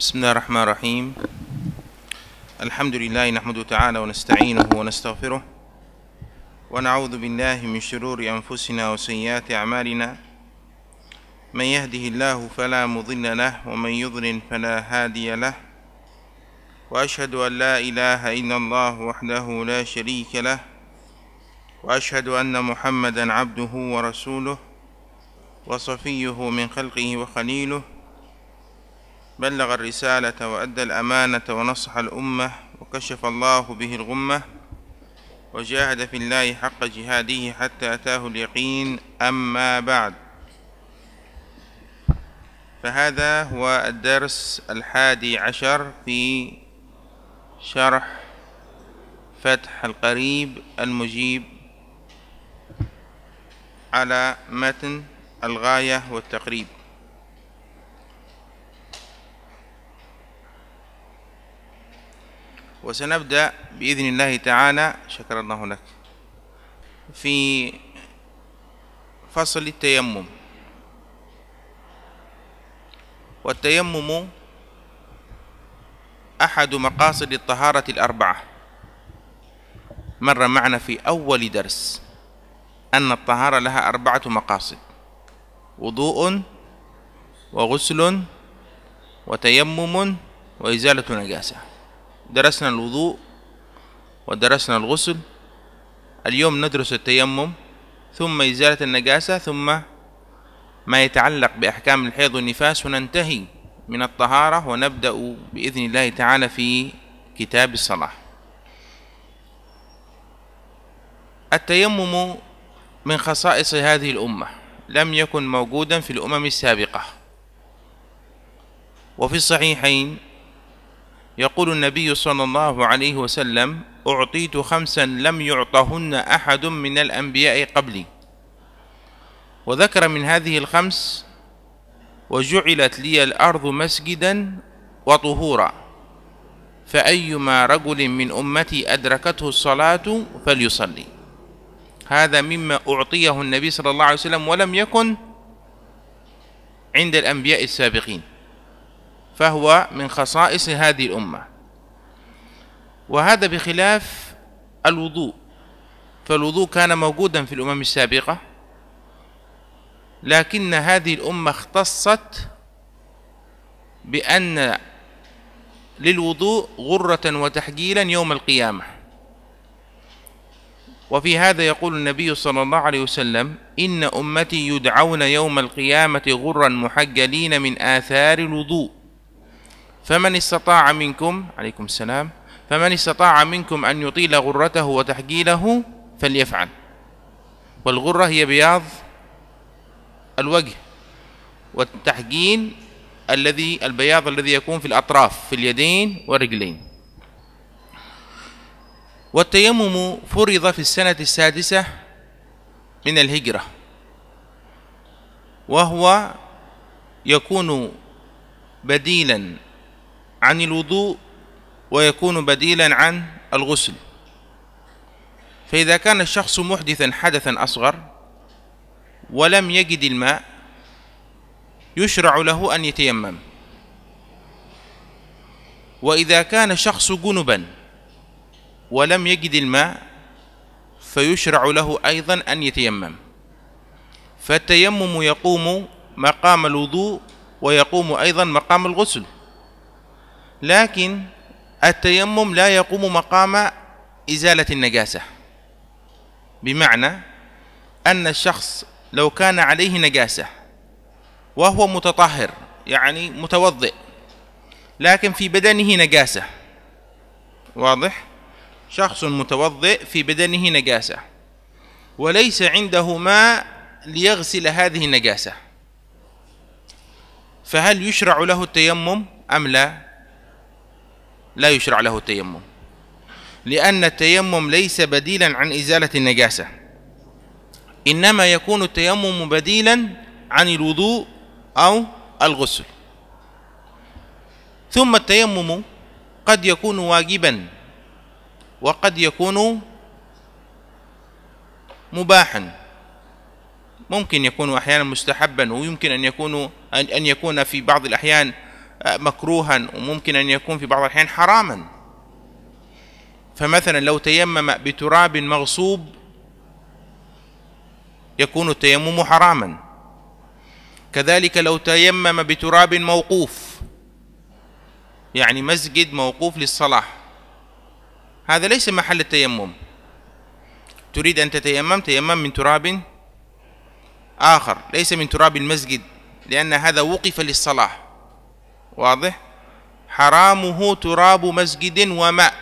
بسم الله الرحمن الرحيم الحمد لله نحمده تعالى ونستعينه ونستغفره ونعوذ بالله من شرور أنفسنا وسيئات أعمالنا من يهده الله فلا مضل له ومن يضلل فلا هادي له وأشهد أن لا إله إلا الله وحده لا شريك له وأشهد أن محمدا عبده ورسوله وصفيه من خلقه وخليله بلغ الرسالة وأدى الأمانة ونصح الأمة وكشف الله به الغمة وجاهد في الله حق جهاده حتى أتاه اليقين أما بعد فهذا هو الدرس الحادي عشر في شرح فتح القريب المجيب على متن الغاية والتقريب وسنبدأ بإذن الله تعالى شكر الله لك في فصل التيمم والتيمم أحد مقاصد الطهارة الأربعة مر معنا في أول درس أن الطهارة لها أربعة مقاصد وضوء وغسل وتيمم وإزالة نجاسة درسنا الوضوء ودرسنا الغسل اليوم ندرس التيمم ثم إزالة النجاسة ثم ما يتعلق بأحكام الحيض والنفاس وننتهي من الطهارة ونبدأ بإذن الله تعالى في كتاب الصلاة التيمم من خصائص هذه الأمة لم يكن موجودا في الأمم السابقة وفي الصحيحين يقول النبي صلى الله عليه وسلم أعطيت خمسا لم يعطهن أحد من الأنبياء قبلي وذكر من هذه الخمس وجعلت لي الأرض مسجدا وطهورا فأيما رجل من أمتي أدركته الصلاة فليصلي هذا مما أعطيه النبي صلى الله عليه وسلم ولم يكن عند الأنبياء السابقين فهو من خصائص هذه الأمة وهذا بخلاف الوضوء فالوضوء كان موجودا في الأمم السابقة لكن هذه الأمة اختصت بأن للوضوء غرة وتحجيلا يوم القيامة وفي هذا يقول النبي صلى الله عليه وسلم إن أمتي يدعون يوم القيامة غرا محجلين من آثار الوضوء فمن استطاع منكم عليكم السلام فمن استطاع منكم أن يطيل غرته وتحجيله فليفعل والغرة هي بياض الوجه والتحجيل الذي البياض الذي يكون في الأطراف في اليدين والرجلين والتيمم فرض في السنة السادسة من الهجرة وهو يكون بديلا عن الوضوء ويكون بديلا عن الغسل فإذا كان الشخص محدثا حدثا أصغر ولم يجد الماء يشرع له أن يتيمم وإذا كان شخص جنبا ولم يجد الماء فيشرع له أيضا أن يتيمم فالتيمم يقوم مقام الوضوء ويقوم أيضا مقام الغسل لكن التيمم لا يقوم مقام إزالة النجاسة بمعنى أن الشخص لو كان عليه نجاسة وهو متطهر يعني متوضئ لكن في بدنه نجاسة واضح شخص متوضئ في بدنه نجاسة وليس عنده ماء ليغسل هذه النجاسة فهل يشرع له التيمم أم لا لا يشرع له التيمم لأن التيمم ليس بديلا عن إزالة النجاسة إنما يكون التيمم بديلا عن الوضوء أو الغسل ثم التيمم قد يكون واجبا وقد يكون مباحا ممكن يكون احيانا مستحبا ويمكن ان يكون ان يكون في بعض الاحيان مكروها وممكن أن يكون في بعض الأحيان حراما فمثلا لو تيمم بتراب مغصوب يكون التيمم حراما كذلك لو تيمم بتراب موقوف يعني مسجد موقوف للصلاة هذا ليس محل التيمم تريد أن تتيمم تيمم من تراب آخر ليس من تراب المسجد لأن هذا وقف للصلاة واضح حرامه تراب مسجد وماء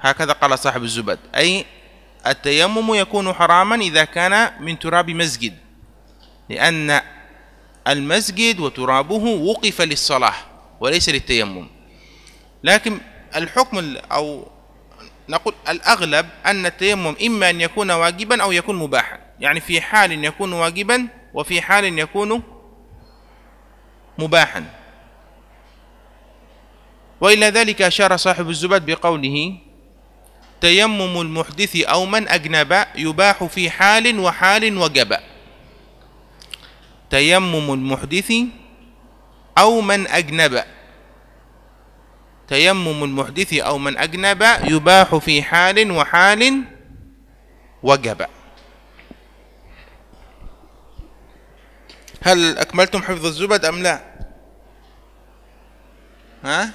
هكذا قال صاحب الزبد أي التيمم يكون حراما إذا كان من تراب مسجد لأن المسجد وترابه وقف للصلاة وليس للتيمم لكن الحكم أو نقول الأغلب أن التيمم إما أن يكون واجبا أو يكون مباحا يعني في حال يكون واجبا وفي حال يكون مباحا وإلى ذلك أشار صاحب الزبد بقوله تيمم المحدث أو من أجنب يباح في حال وحال وجب تيمم المحدث أو من أجنب تيمم المحدث أو من أجنب يباح في حال وحال وجب هل أكملتم حفظ الزبد أم لا ها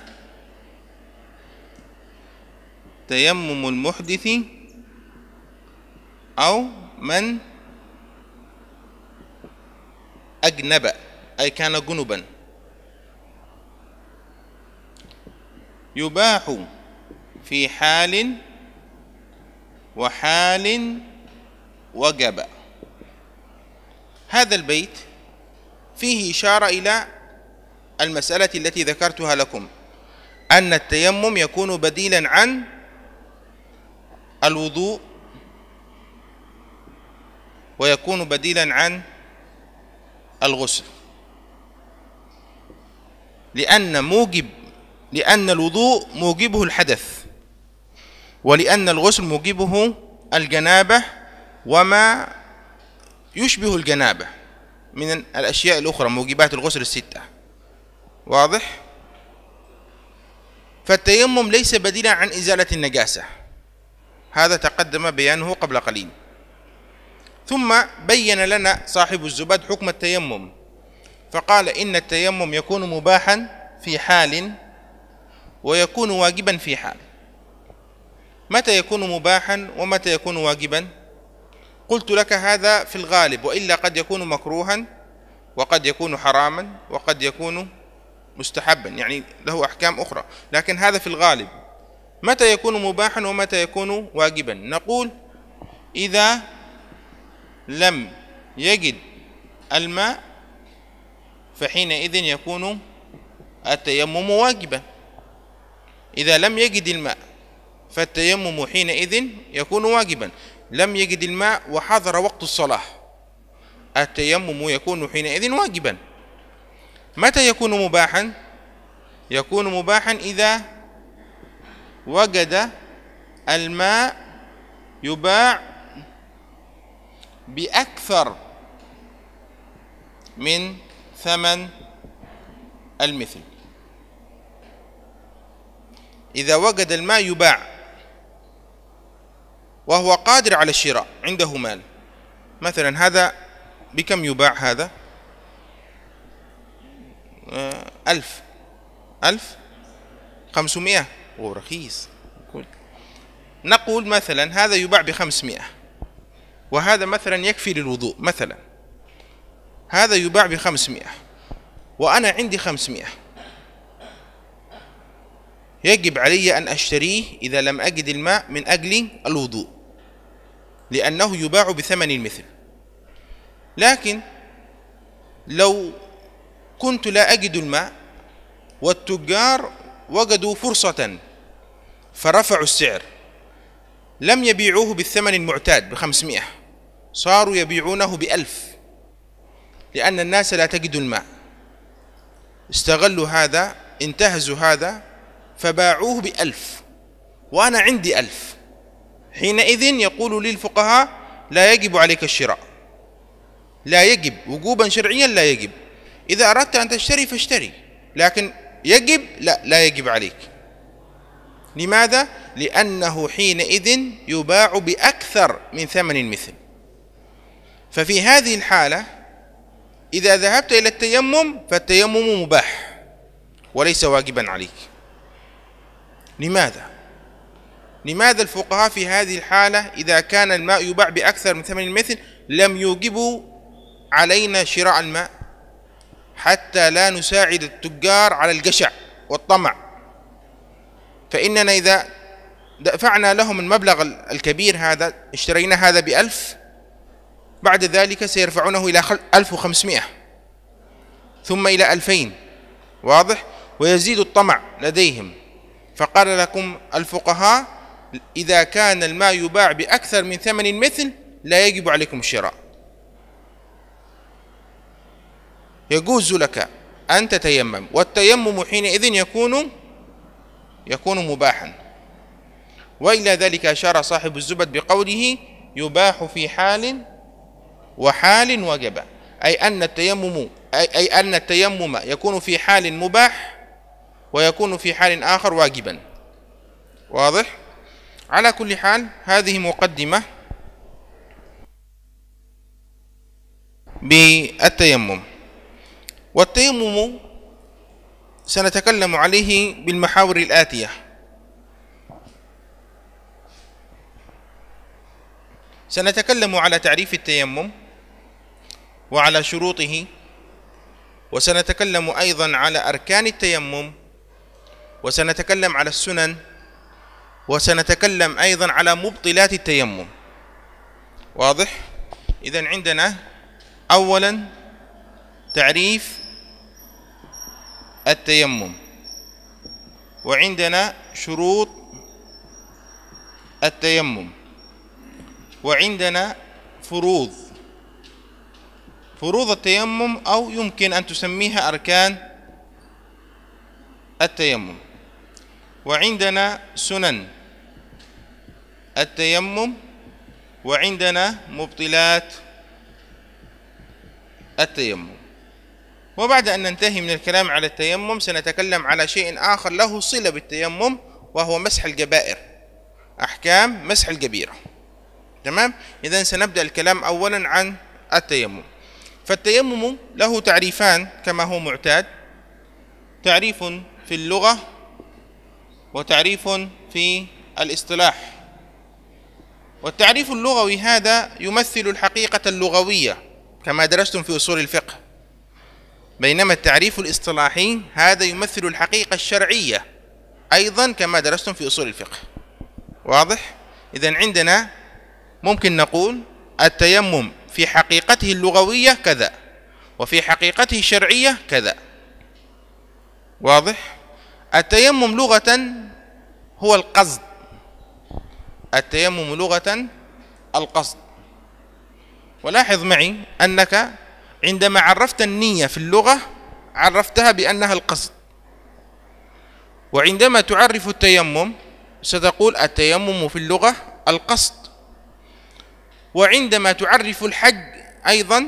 تيمم المحدث أو من أجنب أي كان جنبا يباح في حال وحال وجب هذا البيت فيه إشارة إلى المسألة التي ذكرتها لكم أن التيمم يكون بديلا عن الوضوء ويكون بديلا عن الغسل لأن موجب لأن الوضوء موجبه الحدث ولأن الغسل موجبه الجنابة وما يشبه الجنابة من الأشياء الأخرى موجبات الغسل الستة واضح فالتيمم ليس بديلا عن إزالة النجاسة هذا تقدم بيانه قبل قليل ثم بين لنا صاحب الزباد حكم التيمم فقال إن التيمم يكون مباحا في حال ويكون واجبا في حال متى يكون مباحا ومتى يكون واجبا قلت لك هذا في الغالب وإلا قد يكون مكروها وقد يكون حراما وقد يكون مستحبا يعني له أحكام أخرى لكن هذا في الغالب متى يكون مباحا ومتى يكون واجبا نقول إذا لم يجد الماء فحينئذ يكون التيمم واجبا إذا لم يجد الماء فالتيمم حينئذ يكون واجبا لم يجد الماء وحضر وقت الصلاة التيمم يكون حينئذ واجبا متى يكون مباحا يكون مباحا إذا وجد الماء يباع بأكثر من ثمن المثل إذا وجد الماء يباع وهو قادر على الشراء عنده مال مثلا هذا بكم يباع هذا آه، ألف ألف خمسمائة ورخيص نقول مثلا هذا يباع بخمسمائة وهذا مثلا يكفي للوضوء مثلا هذا يباع بخمسمائة وأنا عندي خمسمائة يجب علي أن أشتريه إذا لم أجد الماء من أجل الوضوء لأنه يباع بثمن المثل لكن لو كنت لا أجد الماء والتجار وجدوا فرصة فرفعوا السعر لم يبيعوه بالثمن المعتاد بخمسمائة صاروا يبيعونه بألف لأن الناس لا تجد الماء استغلوا هذا انتهزوا هذا فباعوه بألف وأنا عندي ألف حينئذ يقول لي الفقهاء لا يجب عليك الشراء لا يجب وجوبا شرعيا لا يجب إذا أردت أن تشتري فاشتري لكن يجب لا لا يجب عليك لماذا؟ لأنه حينئذ يباع بأكثر من ثمن المثل ففي هذه الحالة إذا ذهبت إلى التيمم فالتيمم مباح وليس واجبا عليك لماذا؟ لماذا الفقهاء في هذه الحالة إذا كان الماء يباع بأكثر من ثمن المثل لم يوجبوا علينا شراء الماء حتى لا نساعد التجار على الجشع والطمع فإننا إذا دفعنا لهم المبلغ الكبير هذا اشترينا هذا بألف بعد ذلك سيرفعونه إلى ألف وخمسمائة ثم إلى ألفين واضح ويزيد الطمع لديهم فقال لكم الفقهاء إذا كان الماء يباع بأكثر من ثمن مثل لا يجب عليكم الشراء يجوز لك أن تتيمم والتيمم حينئذ يكون يكون مباحا وإلى ذلك أشار صاحب الزبد بقوله يباح في حال وحال وجب أي أن التيمم أي أن التيمم يكون في حال مباح ويكون في حال آخر واجبا واضح على كل حال هذه مقدمة بالتيمم والتيمم سنتكلم عليه بالمحاور الآتية سنتكلم على تعريف التيمم وعلى شروطه وسنتكلم أيضا على أركان التيمم وسنتكلم على السنن وسنتكلم أيضا على مبطلات التيمم واضح؟ إذا عندنا أولا تعريف التيمم وعندنا شروط التيمم وعندنا فروض فروض التيمم أو يمكن أن تسميها أركان التيمم وعندنا سنن التيمم وعندنا مبطلات التيمم وبعد أن ننتهي من الكلام على التيمم سنتكلم على شيء آخر له صلة بالتيمم وهو مسح الجبائر أحكام مسح الجبيرة تمام إذا سنبدأ الكلام أولا عن التيمم فالتيمم له تعريفان كما هو معتاد تعريف في اللغة وتعريف في الاصطلاح والتعريف اللغوي هذا يمثل الحقيقة اللغوية كما درستم في أصول الفقه بينما التعريف الاصطلاحي هذا يمثل الحقيقة الشرعية أيضا كما درستم في أصول الفقه واضح؟ إذا عندنا ممكن نقول التيمم في حقيقته اللغوية كذا وفي حقيقته الشرعية كذا واضح؟ التيمم لغة هو القصد التيمم لغة القصد ولاحظ معي أنك عندما عرفت النية في اللغة عرفتها بأنها القصد وعندما تعرف التيمم ستقول التيمم في اللغة القصد وعندما تعرف الحج أيضا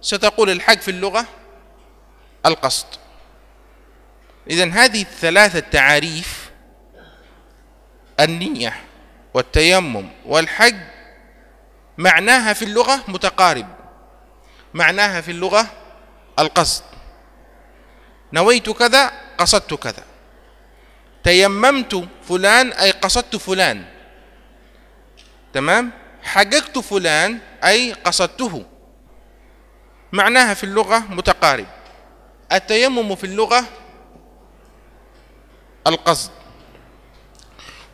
ستقول الحج في اللغة القصد إذا هذه الثلاثة تعاريف النية والتيمم والحج معناها في اللغة متقارب معناها في اللغة القصد نويت كذا قصدت كذا تيممت فلان أي قصدت فلان تمام حققت فلان أي قصدته معناها في اللغة متقارب التيمم في اللغة القصد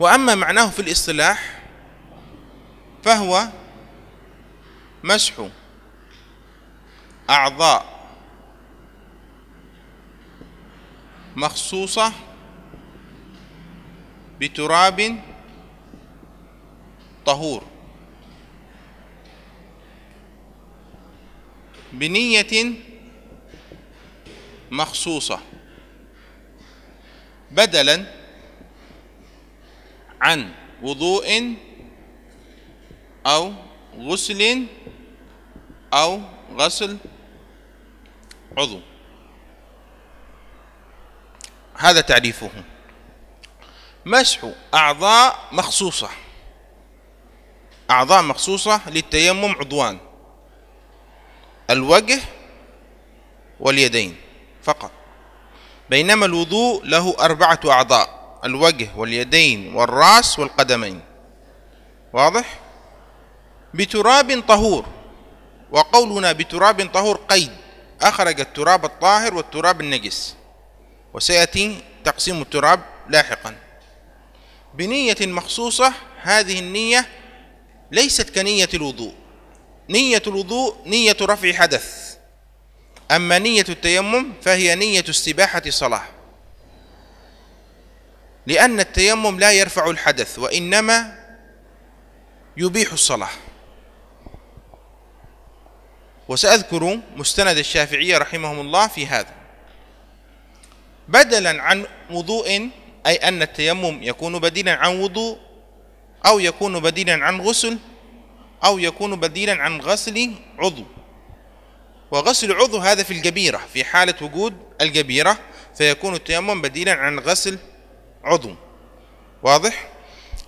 وأما معناه في الاصطلاح فهو مسح أعضاء مخصوصة بتراب طهور بنية مخصوصة بدلا عن وضوء أو غسل أو غسل عضو هذا تعريفه مسح أعضاء مخصوصة أعضاء مخصوصة للتيمم عضوان الوجه واليدين فقط بينما الوضوء له أربعة أعضاء الوجه واليدين والرأس والقدمين واضح بتراب طهور وقولنا بتراب طهور قيد أخرج التراب الطاهر والتراب النجس وسيأتي تقسيم التراب لاحقا بنية مخصوصة هذه النية ليست كنية الوضوء نية الوضوء نية رفع حدث أما نية التيمم فهي نية استباحة صلاة لأن التيمم لا يرفع الحدث وإنما يبيح الصلاة وسأذكر مستند الشافعية رحمهم الله في هذا بدلا عن وضوء أي أن التيمم يكون بديلا عن وضوء أو يكون بديلا عن غسل أو يكون بديلا عن غسل عضو وغسل عضو هذا في الجبيرة في حالة وجود الجبيرة فيكون التيمم بديلا عن غسل عضو واضح؟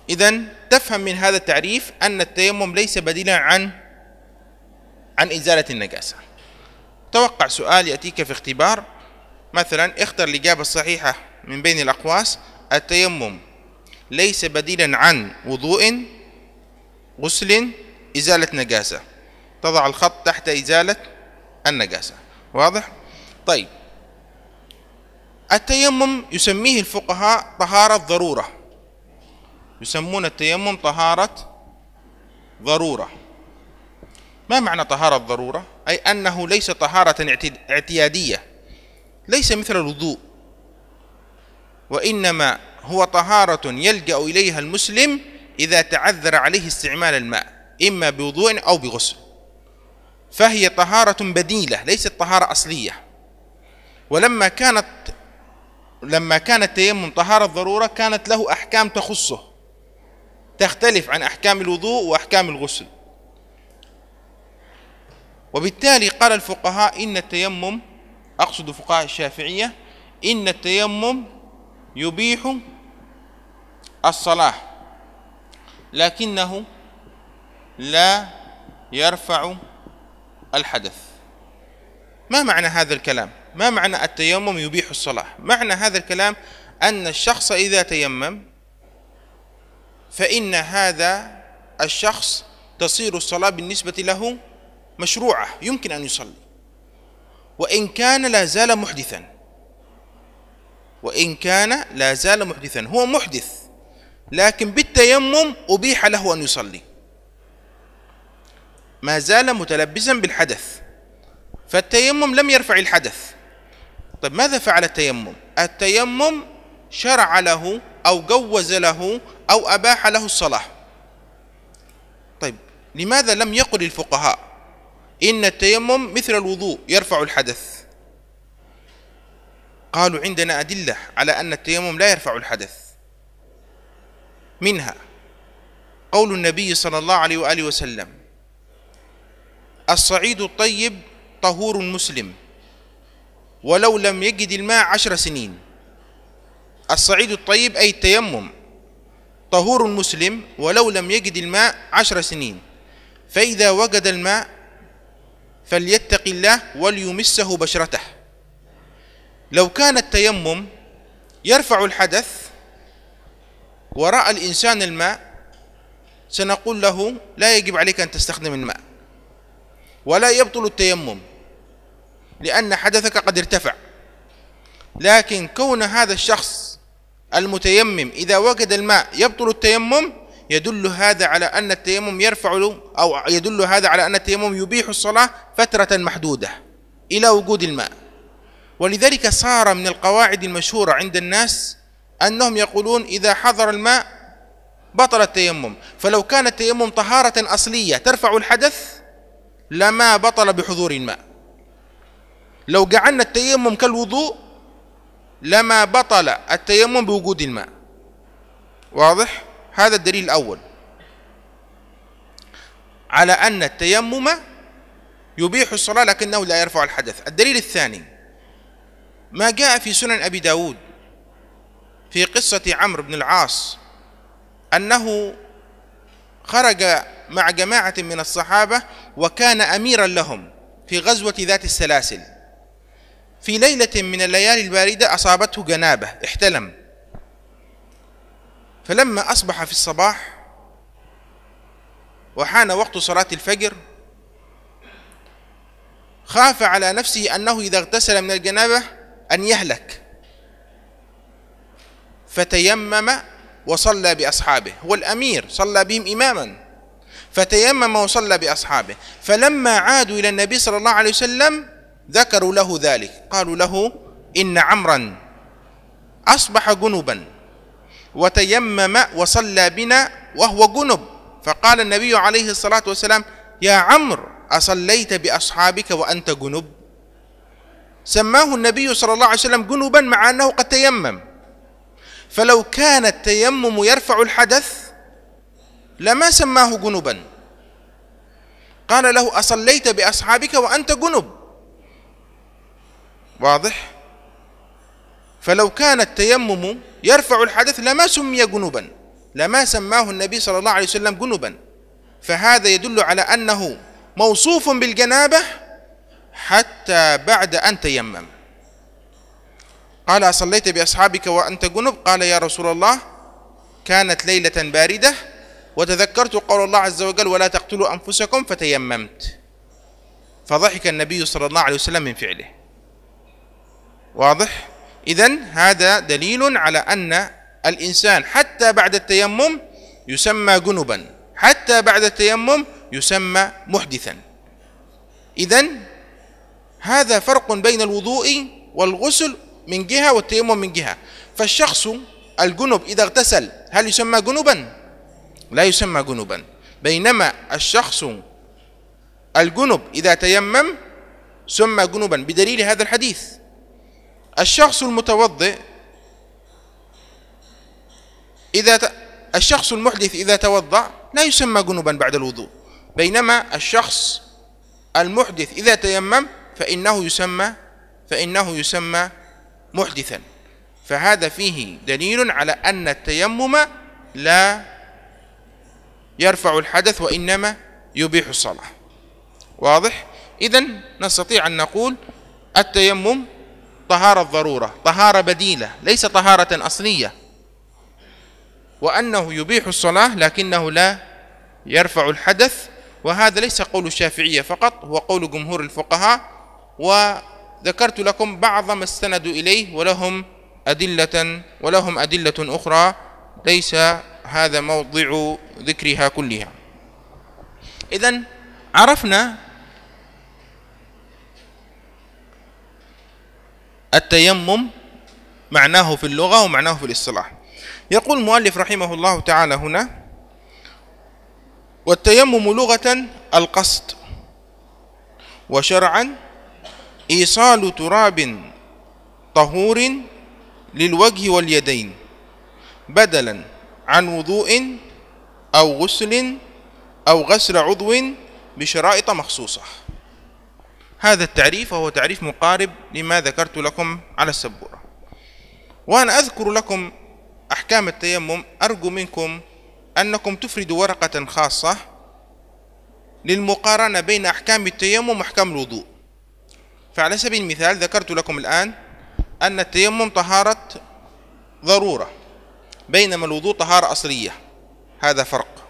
إذا تفهم من هذا التعريف أن التيمم ليس بديلا عن عن إزالة النجاسة توقع سؤال يأتيك في اختبار مثلا اختر الإجابة الصحيحة من بين الأقواس التيمم ليس بديلا عن وضوء غسل إزالة نجاسة تضع الخط تحت إزالة النجاسة واضح؟ طيب التيمم يسميه الفقهاء طهارة ضرورة يسمون التيمم طهارة ضرورة ما معنى طهارة الضرورة أي أنه ليس طهارة اعتيادية ليس مثل الوضوء وإنما هو طهارة يلجأ إليها المسلم إذا تعذر عليه استعمال الماء إما بوضوء أو بغسل فهي طهارة بديلة ليست طهارة أصلية ولما كانت لما كان التيمم طهارة ضرورة كانت له أحكام تخصه تختلف عن أحكام الوضوء وأحكام الغسل وبالتالي قال الفقهاء إن التيمم أقصد فقهاء الشافعية إن التيمم يبيح الصلاة لكنه لا يرفع الحدث ما معنى هذا الكلام ما معنى التيمم يبيح الصلاة معنى هذا الكلام أن الشخص إذا تيمم فإن هذا الشخص تصير الصلاة بالنسبة له مشروعة يمكن أن يصلي وإن كان لا زال محدثا وإن كان لا زال محدثا هو محدث لكن بالتيمم أبيح له أن يصلي ما زال متلبسا بالحدث فالتيمم لم يرفع الحدث طيب ماذا فعل التيمم التيمم شرع له أو جوز له أو أباح له الصلاة طيب لماذا لم يقل الفقهاء إن التيمم مثل الوضوء يرفع الحدث قالوا عندنا أدلة على أن التيمم لا يرفع الحدث منها قول النبي صلى الله عليه وآله وسلم الصعيد الطيب طهور مسلم ولو لم يجد الماء عشر سنين الصعيد الطيب أي التيمم طهور مسلم ولو لم يجد الماء عشر سنين فإذا وجد الماء فليتق الله وليمسه بشرته لو كان التيمم يرفع الحدث ورأى الإنسان الماء سنقول له لا يجب عليك أن تستخدم الماء ولا يبطل التيمم لأن حدثك قد ارتفع لكن كون هذا الشخص المتيمم إذا وجد الماء يبطل التيمم يدل هذا على أن التيمم يرفع أو يدل هذا على أن التيمم يبيح الصلاة فترة محدودة إلى وجود الماء ولذلك صار من القواعد المشهورة عند الناس أنهم يقولون إذا حضر الماء بطل التيمم فلو كان التيمم طهارة أصلية ترفع الحدث لما بطل بحضور الماء لو جعلنا التيمم كالوضوء لما بطل التيمم بوجود الماء واضح؟ هذا الدليل الأول على أن التيمم يبيح الصلاة لكنه لا يرفع الحدث الدليل الثاني ما جاء في سنن أبي داود في قصة عمرو بن العاص أنه خرج مع جماعة من الصحابة وكان أميرا لهم في غزوة ذات السلاسل في ليلة من الليالي الباردة أصابته جنابة احتلم فلما أصبح في الصباح وحان وقت صلاة الفجر خاف على نفسه أنه إذا اغتسل من الجنابة أن يهلك فتيمم وصلى بأصحابه هو الأمير صلى بهم إماما فتيمم وصلى بأصحابه فلما عادوا إلى النبي صلى الله عليه وسلم ذكروا له ذلك قالوا له إن عمرا أصبح جنبا وتيمم وصلى بنا وهو جنب فقال النبي عليه الصلاة والسلام يا عمرو أصليت بأصحابك وأنت جنب سماه النبي صلى الله عليه وسلم جنبا مع أنه قد تيمم فلو كان التيمم يرفع الحدث لما سماه جنبا قال له أصليت بأصحابك وأنت جنب واضح؟ فلو كان التيمم يرفع الحدث لما سمي جنوبا لما سماه النبي صلى الله عليه وسلم جنوبا فهذا يدل على أنه موصوف بالجنابة حتى بعد أن تيمم قال أصليت بأصحابك وأنت جنب قال يا رسول الله كانت ليلة باردة وتذكرت قول الله عز وجل ولا تقتلوا أنفسكم فتيممت فضحك النبي صلى الله عليه وسلم من فعله واضح إذا هذا دليل على أن الإنسان حتى بعد التيمم يسمى جنبا حتى بعد التيمم يسمى محدثا إذا هذا فرق بين الوضوء والغسل من جهة والتيمم من جهة فالشخص الجنب إذا اغتسل هل يسمى جنبا؟ لا يسمى جنبا بينما الشخص الجنب إذا تيمم سمى جنبا بدليل هذا الحديث الشخص المتوضئ إذا ت... الشخص المحدث إذا توضأ لا يسمى جنبا بعد الوضوء بينما الشخص المحدث إذا تيمم فإنه يسمى فإنه يسمى محدثا فهذا فيه دليل على أن التيمم لا يرفع الحدث وإنما يبيح الصلاة واضح إذا نستطيع أن نقول التيمم طهارة الضرورة طهارة بديلة ليس طهارة أصلية وأنه يبيح الصلاة لكنه لا يرفع الحدث وهذا ليس قول الشافعية فقط هو قول جمهور الفقهاء وذكرت لكم بعض ما استندوا إليه ولهم أدلة ولهم أدلة أخرى ليس هذا موضع ذكرها كلها إذا عرفنا التيمم معناه في اللغة ومعناه في الاصطلاح يقول المؤلف رحمه الله تعالى هنا والتيمم لغة القصد وشرعا إيصال تراب طهور للوجه واليدين بدلا عن وضوء أو غسل أو غسل عضو بشرائط مخصوصة هذا التعريف وهو تعريف مقارب لما ذكرت لكم على السبورة وأنا أذكر لكم أحكام التيمم أرجو منكم أنكم تفردوا ورقة خاصة للمقارنة بين أحكام التيمم وأحكام الوضوء فعلى سبيل المثال ذكرت لكم الآن أن التيمم طهارة ضرورة بينما الوضوء طهارة أصلية هذا فرق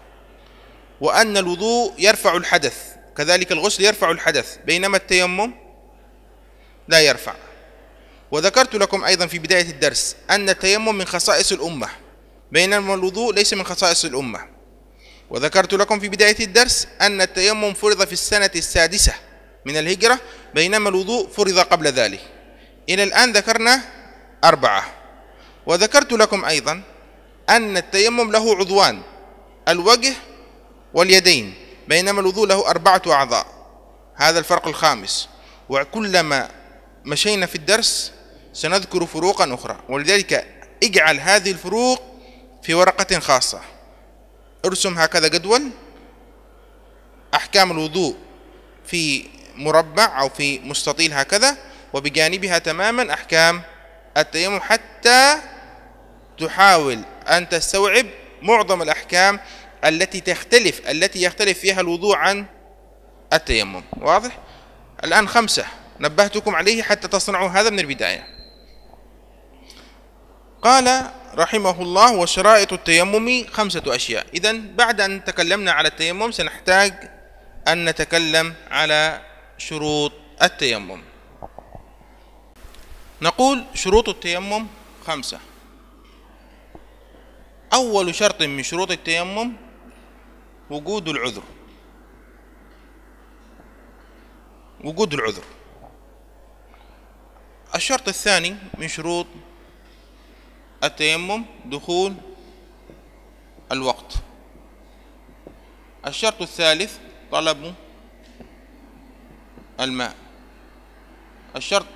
وأن الوضوء يرفع الحدث كذلك الغسل يرفع الحدث بينما التيمم لا يرفع وذكرت لكم أيضا في بداية الدرس أن التيمم من خصائص الأمة بينما الوضوء ليس من خصائص الأمة وذكرت لكم في بداية الدرس أن التيمم فرض في السنة السادسة من الهجرة بينما الوضوء فرض قبل ذلك إلى الآن ذكرنا أربعة وذكرت لكم أيضا أن التيمم له عضوان الوجه واليدين بينما الوضوء له أربعة أعضاء هذا الفرق الخامس وكلما مشينا في الدرس سنذكر فروقا أخرى ولذلك اجعل هذه الفروق في ورقة خاصة ارسم هكذا جدول أحكام الوضوء في مربع أو في مستطيل هكذا وبجانبها تماما أحكام التيمم حتى تحاول أن تستوعب معظم الأحكام التي تختلف التي يختلف فيها الوضوء عن التيمم واضح الآن خمسة نبهتكم عليه حتى تصنعوا هذا من البداية قال رحمه الله وشرائط التيمم خمسة أشياء إذا بعد أن تكلمنا على التيمم سنحتاج أن نتكلم على شروط التيمم نقول شروط التيمم خمسة أول شرط من شروط التيمم وجود العذر وجود العذر الشرط الثاني من شروط التيمم دخول الوقت الشرط الثالث طلب الماء الشرط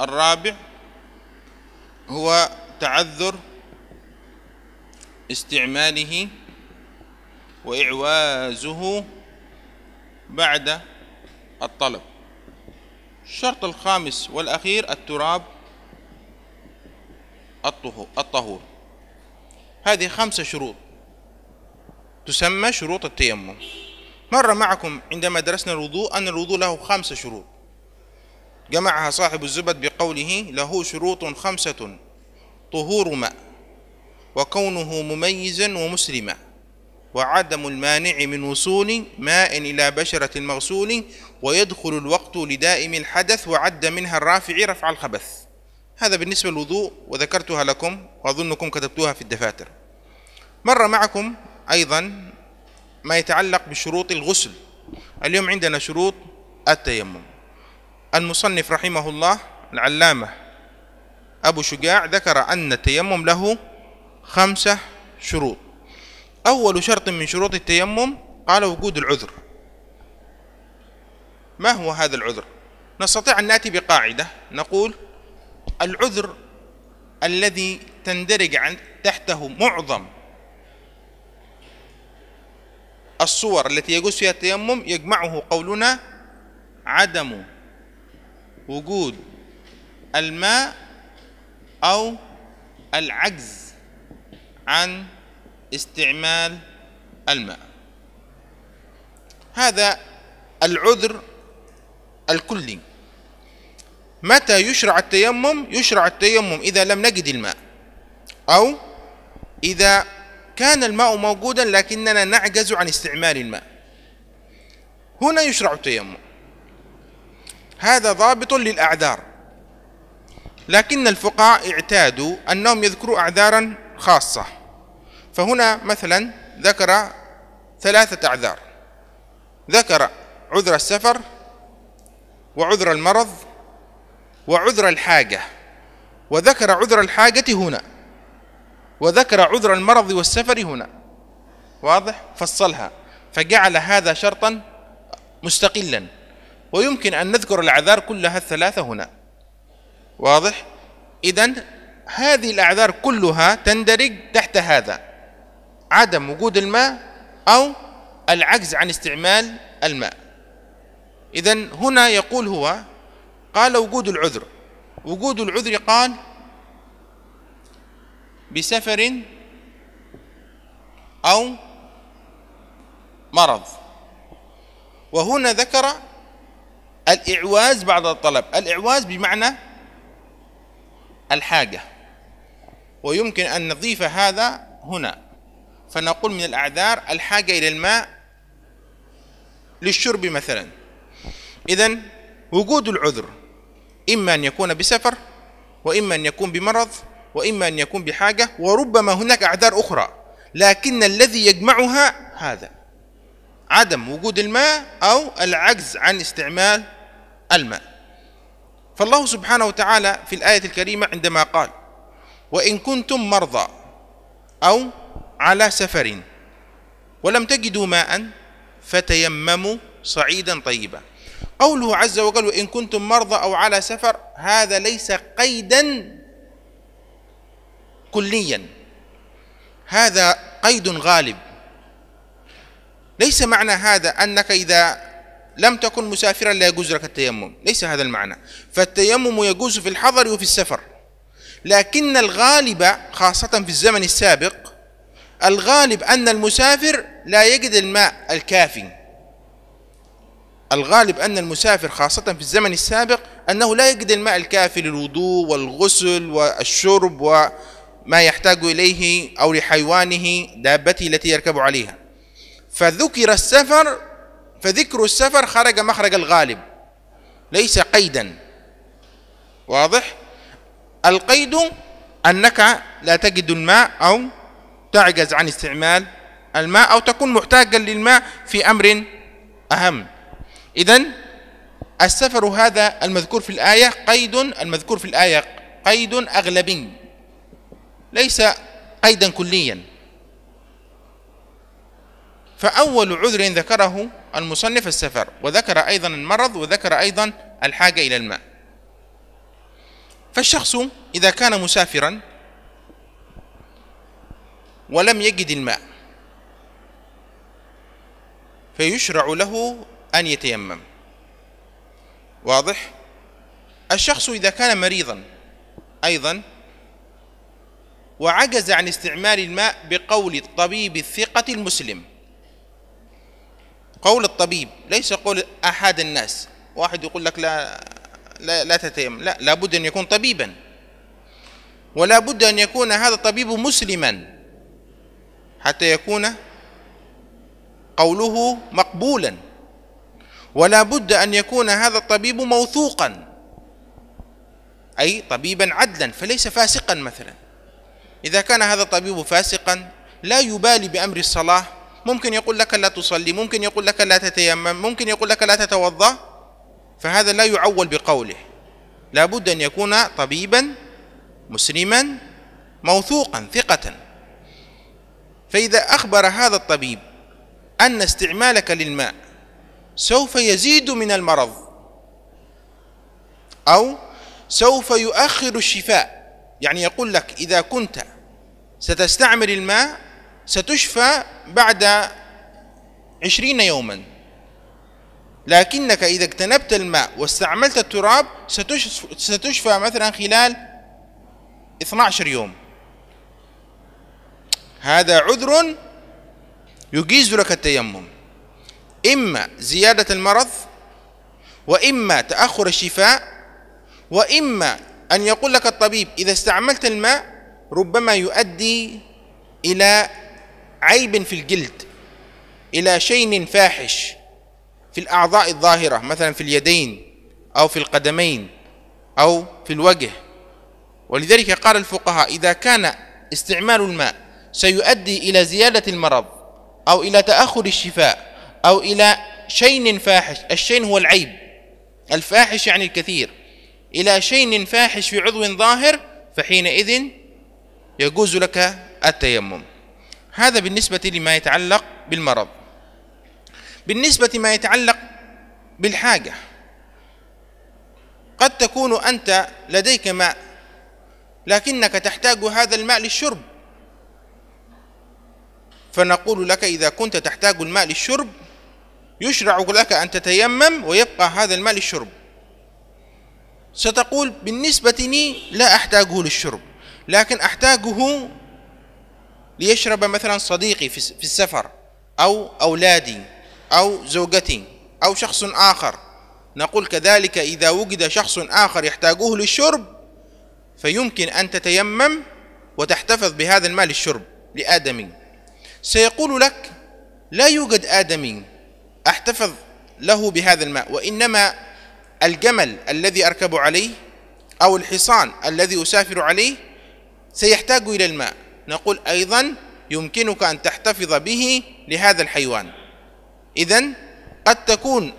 الرابع هو تعذر استعماله وإعوازه بعد الطلب الشرط الخامس والأخير التراب الطهور هذه خمسة شروط تسمى شروط التيمم مر معكم عندما درسنا الوضوء أن الوضوء له خمسة شروط جمعها صاحب الزبد بقوله له شروط خمسة طهور ماء وكونه مميزا ومسلما وعدم المانع من وصول ماء إلى بشرة المغسول ويدخل الوقت لدائم الحدث وعد منها الرافع رفع الخبث هذا بالنسبة للوضوء وذكرتها لكم وأظنكم كتبتوها في الدفاتر مر معكم أيضا ما يتعلق بشروط الغسل اليوم عندنا شروط التيمم المصنف رحمه الله العلامة أبو شجاع ذكر أن التيمم له خمسة شروط أول شرط من شروط التيمم قال وجود العذر ما هو هذا العذر نستطيع أن نأتي بقاعدة نقول العذر الذي تندرج عن تحته معظم الصور التي يجوز فيها التيمم يجمعه قولنا عدم وجود الماء أو العجز عن استعمال الماء هذا العذر الكلي متى يشرع التيمم يشرع التيمم إذا لم نجد الماء أو إذا كان الماء موجودا لكننا نعجز عن استعمال الماء هنا يشرع التيمم هذا ضابط للأعذار لكن الفقهاء اعتادوا أنهم يذكروا أعذارا خاصة فهنا مثلا ذكر ثلاثة أعذار ذكر عذر السفر وعذر المرض وعذر الحاجة وذكر عذر الحاجة هنا وذكر عذر المرض والسفر هنا واضح فصلها فجعل هذا شرطا مستقلا ويمكن أن نذكر الأعذار كلها الثلاثة هنا واضح إذا هذه الأعذار كلها تندرج تحت هذا عدم وجود الماء أو العجز عن استعمال الماء إذا هنا يقول هو قال وجود العذر وجود العذر قال بسفر أو مرض وهنا ذكر الإعواز بعد الطلب الإعواز بمعنى الحاجة ويمكن أن نضيف هذا هنا فنقول من الأعذار الحاجة إلى الماء للشرب مثلا إذا وجود العذر إما أن يكون بسفر وإما أن يكون بمرض وإما أن يكون بحاجة وربما هناك أعذار أخرى لكن الذي يجمعها هذا عدم وجود الماء أو العجز عن استعمال الماء فالله سبحانه وتعالى في الآية الكريمة عندما قال وإن كنتم مرضى أو على سفر ولم تجدوا ماء فتيمموا صعيدا طيبا قوله عز وجل وإن كنتم مرضى أو على سفر هذا ليس قيدا كليا هذا قيد غالب ليس معنى هذا أنك إذا لم تكن مسافرا لا يجوز لك التيمم ليس هذا المعنى فالتيمم يجوز في الحضر وفي السفر لكن الغالب خاصة في الزمن السابق الغالب أن المسافر لا يجد الماء الكافي الغالب أن المسافر خاصة في الزمن السابق أنه لا يجد الماء الكافي للوضوء والغسل والشرب وما يحتاج إليه أو لحيوانه دابته التي يركب عليها فذكر السفر فذكر السفر خرج مخرج الغالب ليس قيدا واضح القيد أنك لا تجد الماء أو تعجز عن استعمال الماء أو تكون محتاجا للماء في أمر أهم إذا السفر هذا المذكور في الآية قيد المذكور في الآية قيد أغلبي ليس قيدا كليا فأول عذر ذكره المصنف السفر وذكر أيضا المرض وذكر أيضا الحاجة إلى الماء فالشخص إذا كان مسافرا ولم يجد الماء فيشرع له أن يتيمم واضح الشخص إذا كان مريضا أيضا وعجز عن استعمال الماء بقول الطبيب الثقة المسلم قول الطبيب ليس قول أحد الناس واحد يقول لك لا لا, لا تتيمم لا لابد أن يكون طبيبا ولا بد أن يكون هذا الطبيب مسلما حتى يكون قوله مقبولا ولا بد أن يكون هذا الطبيب موثوقا أي طبيبا عدلا فليس فاسقا مثلا إذا كان هذا الطبيب فاسقا لا يبالي بأمر الصلاة ممكن يقول لك لا تصلي ممكن يقول لك لا تتيمم ممكن يقول لك لا تتوضأ فهذا لا يعول بقوله لا بد أن يكون طبيبا مسلما موثوقا ثقة فإذا أخبر هذا الطبيب أن استعمالك للماء سوف يزيد من المرض أو سوف يؤخر الشفاء يعني يقول لك إذا كنت ستستعمل الماء ستشفى بعد عشرين يوما لكنك إذا اجتنبت الماء واستعملت التراب ستشفى مثلا خلال 12 يوم هذا عذر يجيز لك التيمم إما زيادة المرض وإما تأخر الشفاء وإما أن يقول لك الطبيب إذا استعملت الماء ربما يؤدي إلى عيب في الجلد إلى شيء فاحش في الأعضاء الظاهرة مثلا في اليدين أو في القدمين أو في الوجه ولذلك قال الفقهاء إذا كان استعمال الماء سيؤدي إلى زيادة المرض أو إلى تأخر الشفاء أو إلى شين فاحش الشين هو العيب الفاحش يعني الكثير إلى شين فاحش في عضو ظاهر فحينئذ يجوز لك التيمم هذا بالنسبة لما يتعلق بالمرض بالنسبة ما يتعلق بالحاجة قد تكون أنت لديك ماء لكنك تحتاج هذا الماء للشرب فنقول لك إذا كنت تحتاج الماء للشرب يشرع لك أن تتيمم ويبقى هذا الماء للشرب ستقول بالنسبة لي لا أحتاجه للشرب لكن أحتاجه ليشرب مثلا صديقي في السفر أو أولادي أو زوجتي أو شخص آخر نقول كذلك إذا وجد شخص آخر يحتاجه للشرب فيمكن أن تتيمم وتحتفظ بهذا الماء للشرب لآدمي سيقول لك لا يوجد آدمي أحتفظ له بهذا الماء وإنما الجمل الذي أركب عليه أو الحصان الذي أسافر عليه سيحتاج إلى الماء نقول أيضا يمكنك أن تحتفظ به لهذا الحيوان إذا قد تكون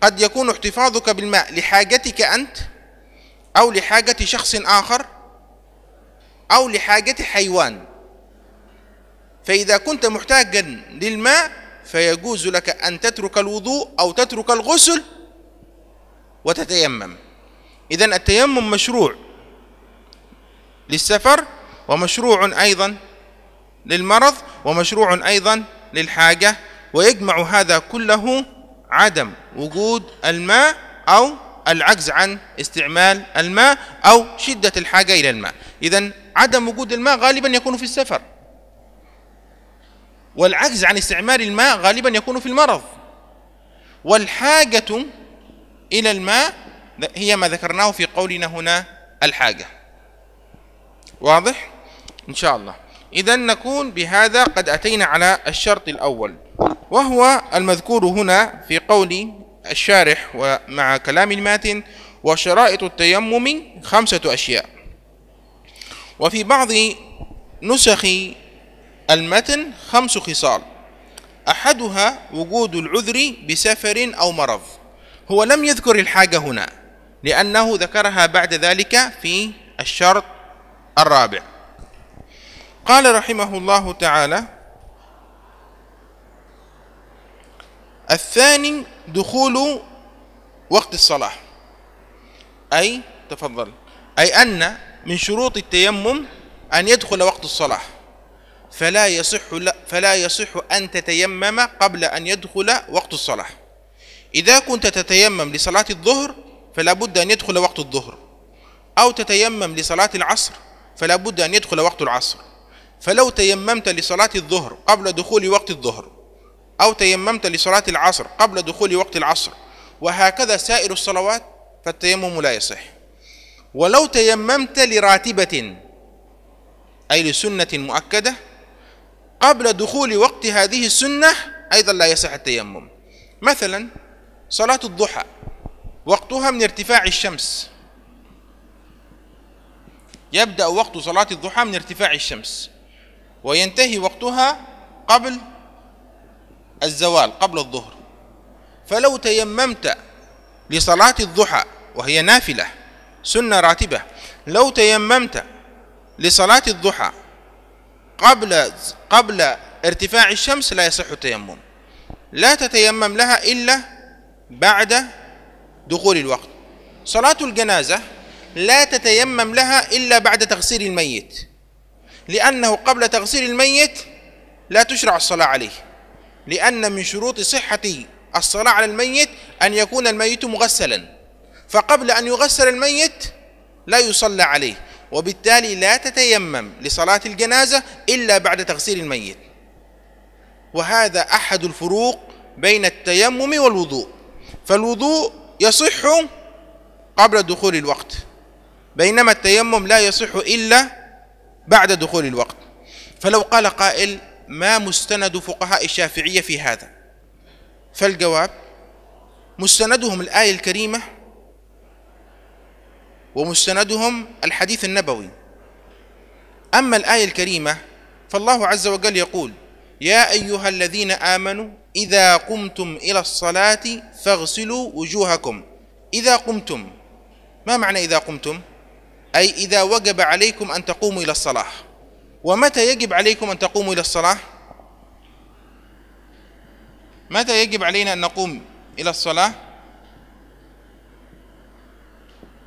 قد يكون احتفاظك بالماء لحاجتك أنت أو لحاجة شخص آخر أو لحاجة حيوان فإذا كنت محتاجا للماء فيجوز لك أن تترك الوضوء أو تترك الغسل وتتيمم إذا التيمم مشروع للسفر ومشروع أيضا للمرض ومشروع أيضا للحاجة ويجمع هذا كله عدم وجود الماء أو العجز عن استعمال الماء أو شدة الحاجة إلى الماء إذا عدم وجود الماء غالبا يكون في السفر والعجز عن استعمال الماء غالبا يكون في المرض والحاجة إلى الماء هي ما ذكرناه في قولنا هنا الحاجة واضح؟ إن شاء الله إذا نكون بهذا قد أتينا على الشرط الأول وهو المذكور هنا في قول الشارح ومع كلام الماتن وشرائط التيمم خمسة أشياء وفي بعض نسخ المتن خمس خصال أحدها وجود العذر بسفر أو مرض هو لم يذكر الحاجة هنا لأنه ذكرها بعد ذلك في الشرط الرابع قال رحمه الله تعالى الثاني دخول وقت الصلاة أي تفضل أي أن من شروط التيمم أن يدخل وقت الصلاة فلا يصح لا فلا يصح أن تتيمم قبل أن يدخل وقت الصلاة إذا كنت تتيمم لصلاة الظهر فلا بد أن يدخل وقت الظهر أو تتيمم لصلاة العصر فلا بد أن يدخل وقت العصر فلو تيممت لصلاة الظهر قبل دخول وقت الظهر أو تيممت لصلاة العصر قبل دخول وقت العصر وهكذا سائر الصلوات فالتيمم لا يصح ولو تيممت لراتبة أي لسنة مؤكدة قبل دخول وقت هذه السنة أيضا لا يصح التيمم مثلا صلاة الضحى وقتها من ارتفاع الشمس يبدأ وقت صلاة الضحى من ارتفاع الشمس وينتهي وقتها قبل الزوال قبل الظهر فلو تيممت لصلاة الضحى وهي نافلة سنة راتبة لو تيممت لصلاة الضحى قبل قبل ارتفاع الشمس لا يصح التيمم لا تتيمم لها إلا بعد دخول الوقت صلاة الجنازة لا تتيمم لها إلا بعد تغسيل الميت لأنه قبل تغسيل الميت لا تشرع الصلاة عليه لأن من شروط صحة الصلاة على الميت أن يكون الميت مغسلا فقبل أن يغسل الميت لا يصلى عليه وبالتالي لا تتيمم لصلاة الجنازة إلا بعد تغسيل الميت وهذا أحد الفروق بين التيمم والوضوء فالوضوء يصح قبل دخول الوقت بينما التيمم لا يصح إلا بعد دخول الوقت فلو قال قائل ما مستند فقهاء الشافعية في هذا فالجواب مستندهم الآية الكريمة ومستندهم الحديث النبوي أما الآية الكريمة فالله عز وجل يقول يا أيها الذين آمنوا إذا قمتم إلى الصلاة فاغسلوا وجوهكم إذا قمتم ما معنى إذا قمتم؟ أي إذا وجب عليكم أن تقوموا إلى الصلاة ومتى يجب عليكم أن تقوموا إلى الصلاة؟ متى يجب علينا أن نقوم إلى الصلاة؟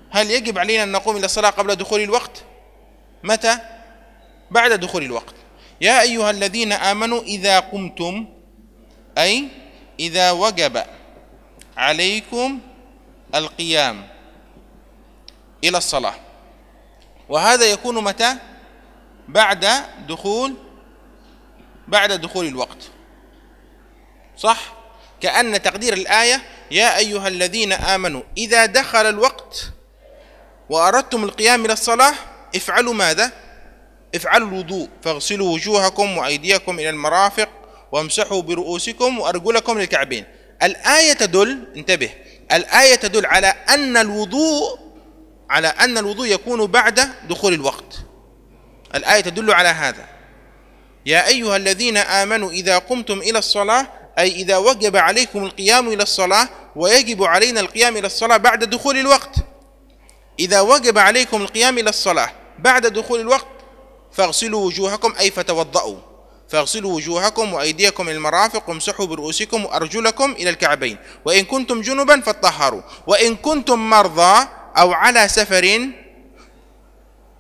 هل يجب علينا أن نقوم إلى الصلاة قبل دخول الوقت متى بعد دخول الوقت يا أيها الذين آمنوا إذا قمتم أي إذا وجب عليكم القيام إلى الصلاة وهذا يكون متى بعد دخول بعد دخول الوقت صح كأن تقدير الآية يا أيها الذين آمنوا إذا دخل الوقت وأردتم القيام إلى الصلاة افعلوا ماذا؟ افعلوا الوضوء فاغسلوا وجوهكم وأيديكم إلى المرافق وامسحوا برؤوسكم وأرجلكم للكعبين الآية تدل انتبه الآية تدل على أن الوضوء على أن الوضوء يكون بعد دخول الوقت الآية تدل على هذا يا أيها الذين آمنوا إذا قمتم إلى الصلاة أي إذا وجب عليكم القيام إلى الصلاة ويجب علينا القيام إلى الصلاة بعد دخول الوقت إذا وجب عليكم القيام إلى الصلاة بعد دخول الوقت فاغسلوا وجوهكم أي فتوضأوا فاغسلوا وجوهكم وأيديكم إلى المرافق وامسحوا برؤوسكم وأرجلكم إلى الكعبين وإن كنتم جنبا فطهروا وإن كنتم مرضى أو على سفر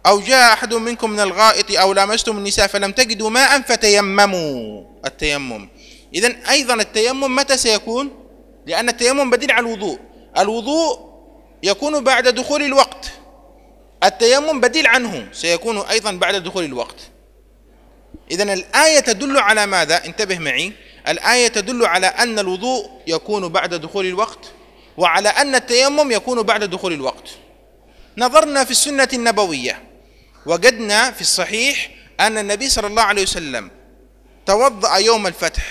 أو جاء أحد منكم من الغائط أو لامستم النساء فلم تجدوا ماء فتيمموا التيمم إذا أيضا التيمم متى سيكون؟ لأن التيمم بديل على الوضوء الوضوء يكون بعد دخول الوقت التيمم بديل عنه سيكون أيضا بعد دخول الوقت إذا الآية تدل على ماذا انتبه معي الآية تدل على أن الوضوء يكون بعد دخول الوقت وعلى أن التيمم يكون بعد دخول الوقت نظرنا في السنة النبوية وجدنا في الصحيح أن النبي صلى الله عليه وسلم توضأ يوم الفتح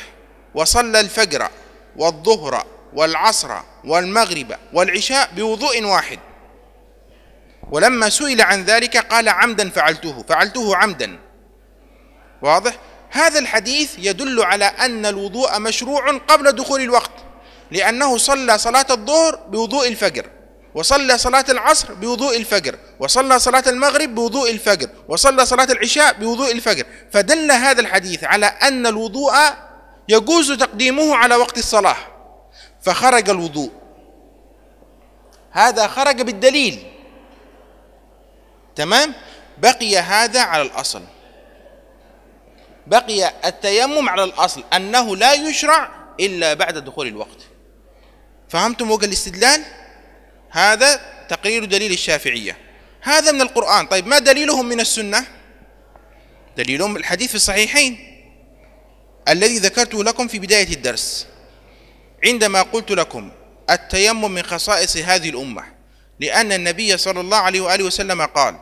وصلى الفجر والظهر والعصر والمغرب والعشاء بوضوء واحد ولما سئل عن ذلك قال عمدا فعلته فعلته عمدا واضح هذا الحديث يدل على أن الوضوء مشروع قبل دخول الوقت لأنه صلى صلاة الظهر بوضوء الفجر وصلى صلاة العصر بوضوء الفجر وصلى صلاة المغرب بوضوء الفجر وصلى صلاة العشاء بوضوء الفجر فدل هذا الحديث على أن الوضوء يجوز تقديمه على وقت الصلاة فخرج الوضوء هذا خرج بالدليل تمام بقي هذا على الأصل بقي التيمم على الأصل أنه لا يشرع إلا بعد دخول الوقت فهمتم وجه الاستدلال هذا تقرير دليل الشافعية هذا من القرآن طيب ما دليلهم من السنة دليلهم الحديث في الصحيحين الذي ذكرته لكم في بداية الدرس عندما قلت لكم التيمم من خصائص هذه الأمة لأن النبي صلى الله عليه وآله وسلم قال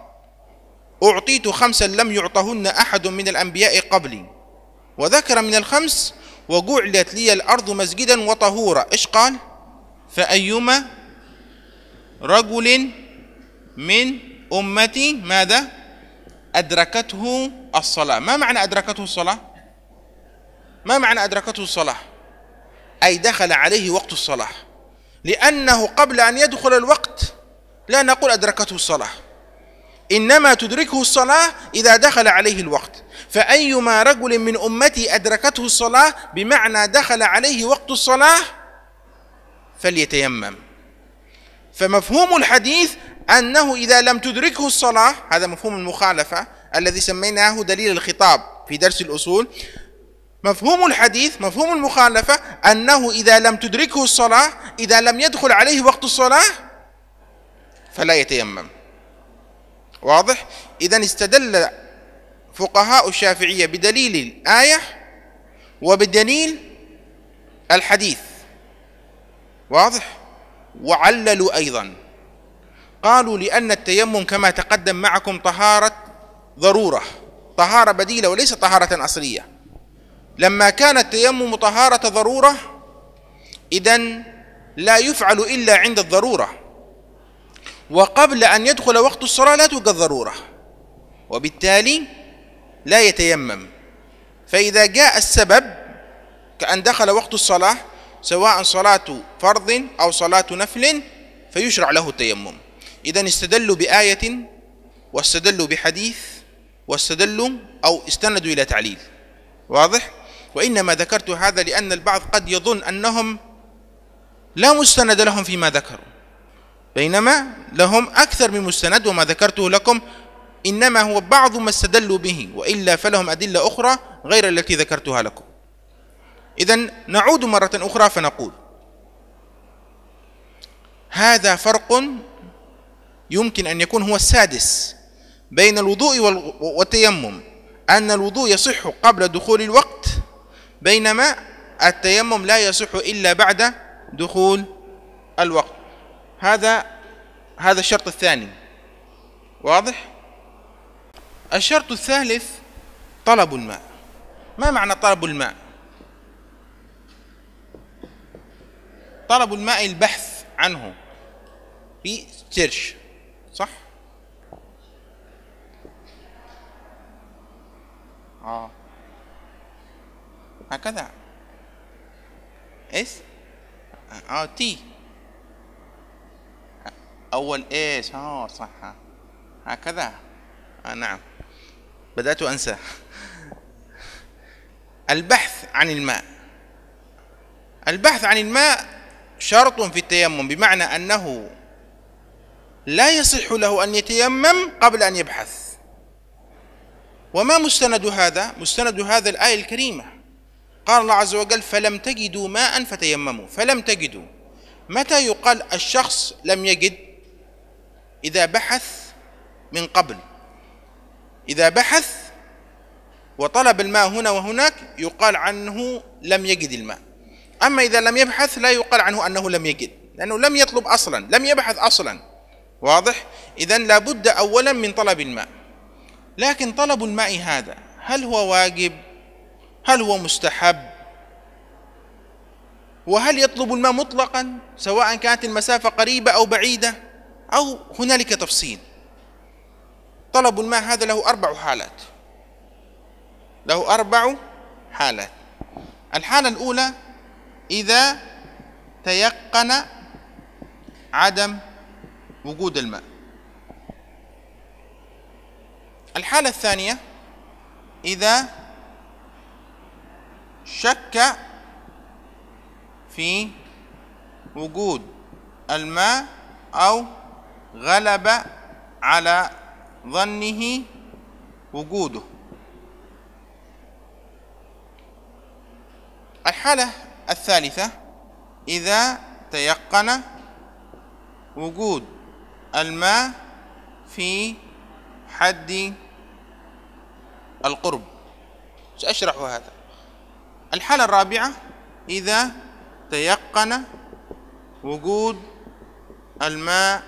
أعطيت خمسا لم يعطهن أحد من الأنبياء قبلي وذكر من الخمس وجعلت لي الأرض مسجدا وطهورا إيش قال فأيما رجل من أمتي ماذا أدركته الصلاة ما معنى أدركته الصلاة ما معنى أدركته الصلاة أي دخل عليه وقت الصلاة لأنه قبل أن يدخل الوقت لا نقول أدركته الصلاة إنما تدركه الصلاة إذا دخل عليه الوقت فأيما رجل من أمتي أدركته الصلاة بمعنى دخل عليه وقت الصلاة فليتيمم فمفهوم الحديث أنه إذا لم تدركه الصلاة هذا مفهوم المخالفة الذي سميناه دليل الخطاب في درس الأصول مفهوم الحديث مفهوم المخالفة أنه إذا لم تدركه الصلاة إذا لم يدخل عليه وقت الصلاة فلا يتيمم واضح إذا استدل فقهاء الشافعية بدليل الآية وبدليل الحديث واضح وعللوا أيضا قالوا لأن التيمم كما تقدم معكم طهارة ضرورة طهارة بديلة وليس طهارة أصلية لما كان التيمم طهارة ضرورة إذا لا يفعل إلا عند الضرورة وقبل أن يدخل وقت الصلاة لا توجد ضرورة وبالتالي لا يتيمم فإذا جاء السبب كأن دخل وقت الصلاة سواء صلاة فرض أو صلاة نفل فيشرع له التيمم إذا استدلوا بآية واستدلوا بحديث واستدلوا أو استندوا إلى تعليل واضح وإنما ذكرت هذا لأن البعض قد يظن أنهم لا مستند لهم فيما ذكروا بينما لهم أكثر من مستند وما ذكرته لكم إنما هو بعض ما استدلوا به وإلا فلهم أدلة أخرى غير التي ذكرتها لكم إذا نعود مرة أخرى فنقول هذا فرق يمكن أن يكون هو السادس بين الوضوء والتيمم أن الوضوء يصح قبل دخول الوقت بينما التيمم لا يصح إلا بعد دخول الوقت هذا هذا الشرط الثاني واضح الشرط الثالث طلب الماء ما معنى طلب الماء طلب الماء البحث عنه في سيرش صح اه هكذا اس اه تي اول اس اه صح هكذا آه نعم بدأت أنسى البحث عن الماء البحث عن الماء شرط في التيمم بمعنى أنه لا يصح له أن يتيمم قبل أن يبحث وما مستند هذا مستند هذا الآية الكريمة قال الله عز وجل فلم تجدوا ماء فتيمموا فلم تجدوا متى يقال الشخص لم يجد إذا بحث من قبل إذا بحث وطلب الماء هنا وهناك يقال عنه لم يجد الماء أما إذا لم يبحث لا يقال عنه أنه لم يجد لأنه لم يطلب أصلا لم يبحث أصلا واضح إذا لابد أولا من طلب الماء لكن طلب الماء هذا هل هو واجب هل هو مستحب وهل يطلب الماء مطلقا سواء كانت المسافة قريبة أو بعيدة أو هنالك تفصيل طلب الماء هذا له أربع حالات له أربع حالات الحالة الأولى إذا تيقن عدم وجود الماء الحالة الثانية إذا شك في وجود الماء أو غلب على ظنه وجوده الحالة الثالثة إذا تيقن وجود الماء في حد القرب سأشرح هذا الحالة الرابعة إذا تيقن وجود الماء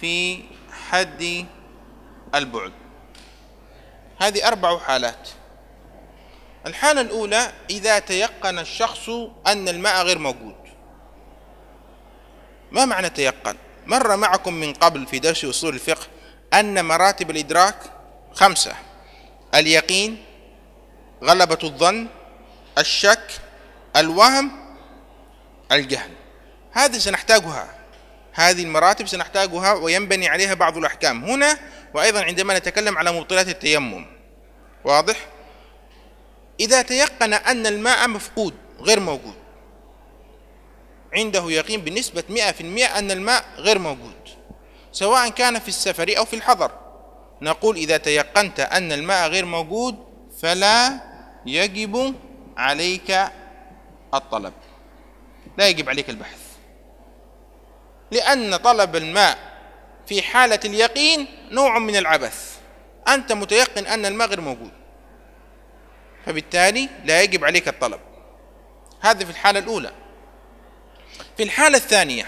في حد البعد هذه أربع حالات الحالة الأولى إذا تيقن الشخص أن الماء غير موجود ما معنى تيقن؟ مر معكم من قبل في درس أصول الفقه أن مراتب الإدراك خمسة اليقين غلبة الظن الشك الوهم الجهل هذه سنحتاجها هذه المراتب سنحتاجها وينبني عليها بعض الأحكام هنا وأيضا عندما نتكلم على مبطلات التيمم واضح؟ إذا تيقن أن الماء مفقود غير موجود عنده يقين بنسبة 100% أن الماء غير موجود سواء كان في السفر أو في الحضر نقول إذا تيقنت أن الماء غير موجود فلا يجب عليك الطلب لا يجب عليك البحث لأن طلب الماء في حالة اليقين نوع من العبث أنت متيقن أن الماء غير موجود فبالتالي لا يجب عليك الطلب هذا في الحالة الأولى في الحالة الثانية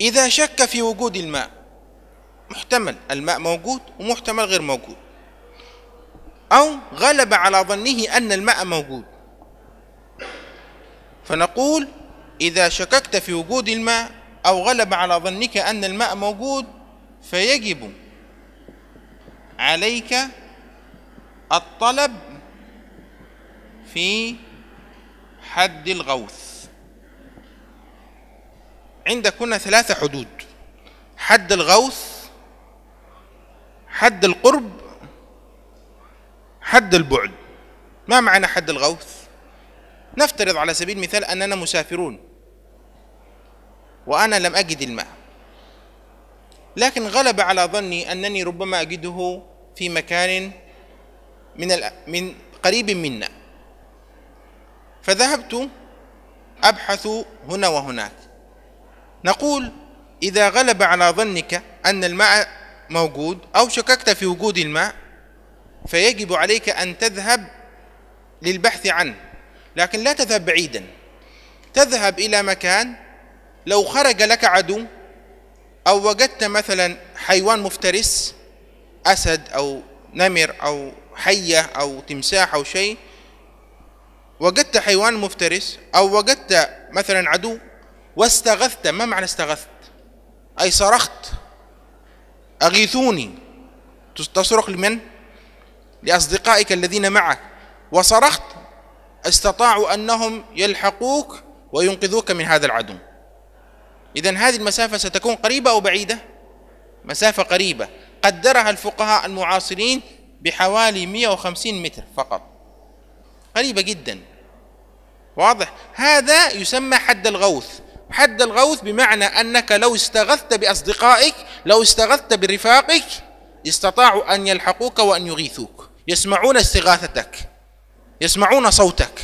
إذا شك في وجود الماء محتمل الماء موجود ومحتمل غير موجود أو غلب على ظنه أن الماء موجود فنقول إذا شككت في وجود الماء أو غلب على ظنك أن الماء موجود فيجب عليك الطلب في حد الغوث عندك هنا ثلاثة حدود حد الغوث حد القرب حد البعد ما معنى حد الغوث نفترض على سبيل المثال أننا مسافرون وأنا لم أجد الماء لكن غلب على ظني أنني ربما أجده في مكان من من قريب منا فذهبت أبحث هنا وهناك نقول إذا غلب على ظنك أن الماء موجود أو شككت في وجود الماء فيجب عليك أن تذهب للبحث عنه لكن لا تذهب بعيدا تذهب إلى مكان لو خرج لك عدو أو وجدت مثلا حيوان مفترس أسد أو نمر أو حية أو تمساح أو شيء وجدت حيوان مفترس أو وجدت مثلا عدو واستغثت ما معنى استغثت أي صرخت أغيثوني تصرخ لمن لأصدقائك الذين معك وصرخت استطاعوا أنهم يلحقوك وينقذوك من هذا العدو إذا هذه المسافة ستكون قريبة أو بعيدة مسافة قريبة قدرها الفقهاء المعاصرين بحوالي 150 متر فقط قريبة جدا واضح هذا يسمى حد الغوث حد الغوث بمعنى أنك لو استغثت بأصدقائك لو استغثت برفاقك استطاعوا أن يلحقوك وأن يغيثوك يسمعون استغاثتك يسمعون صوتك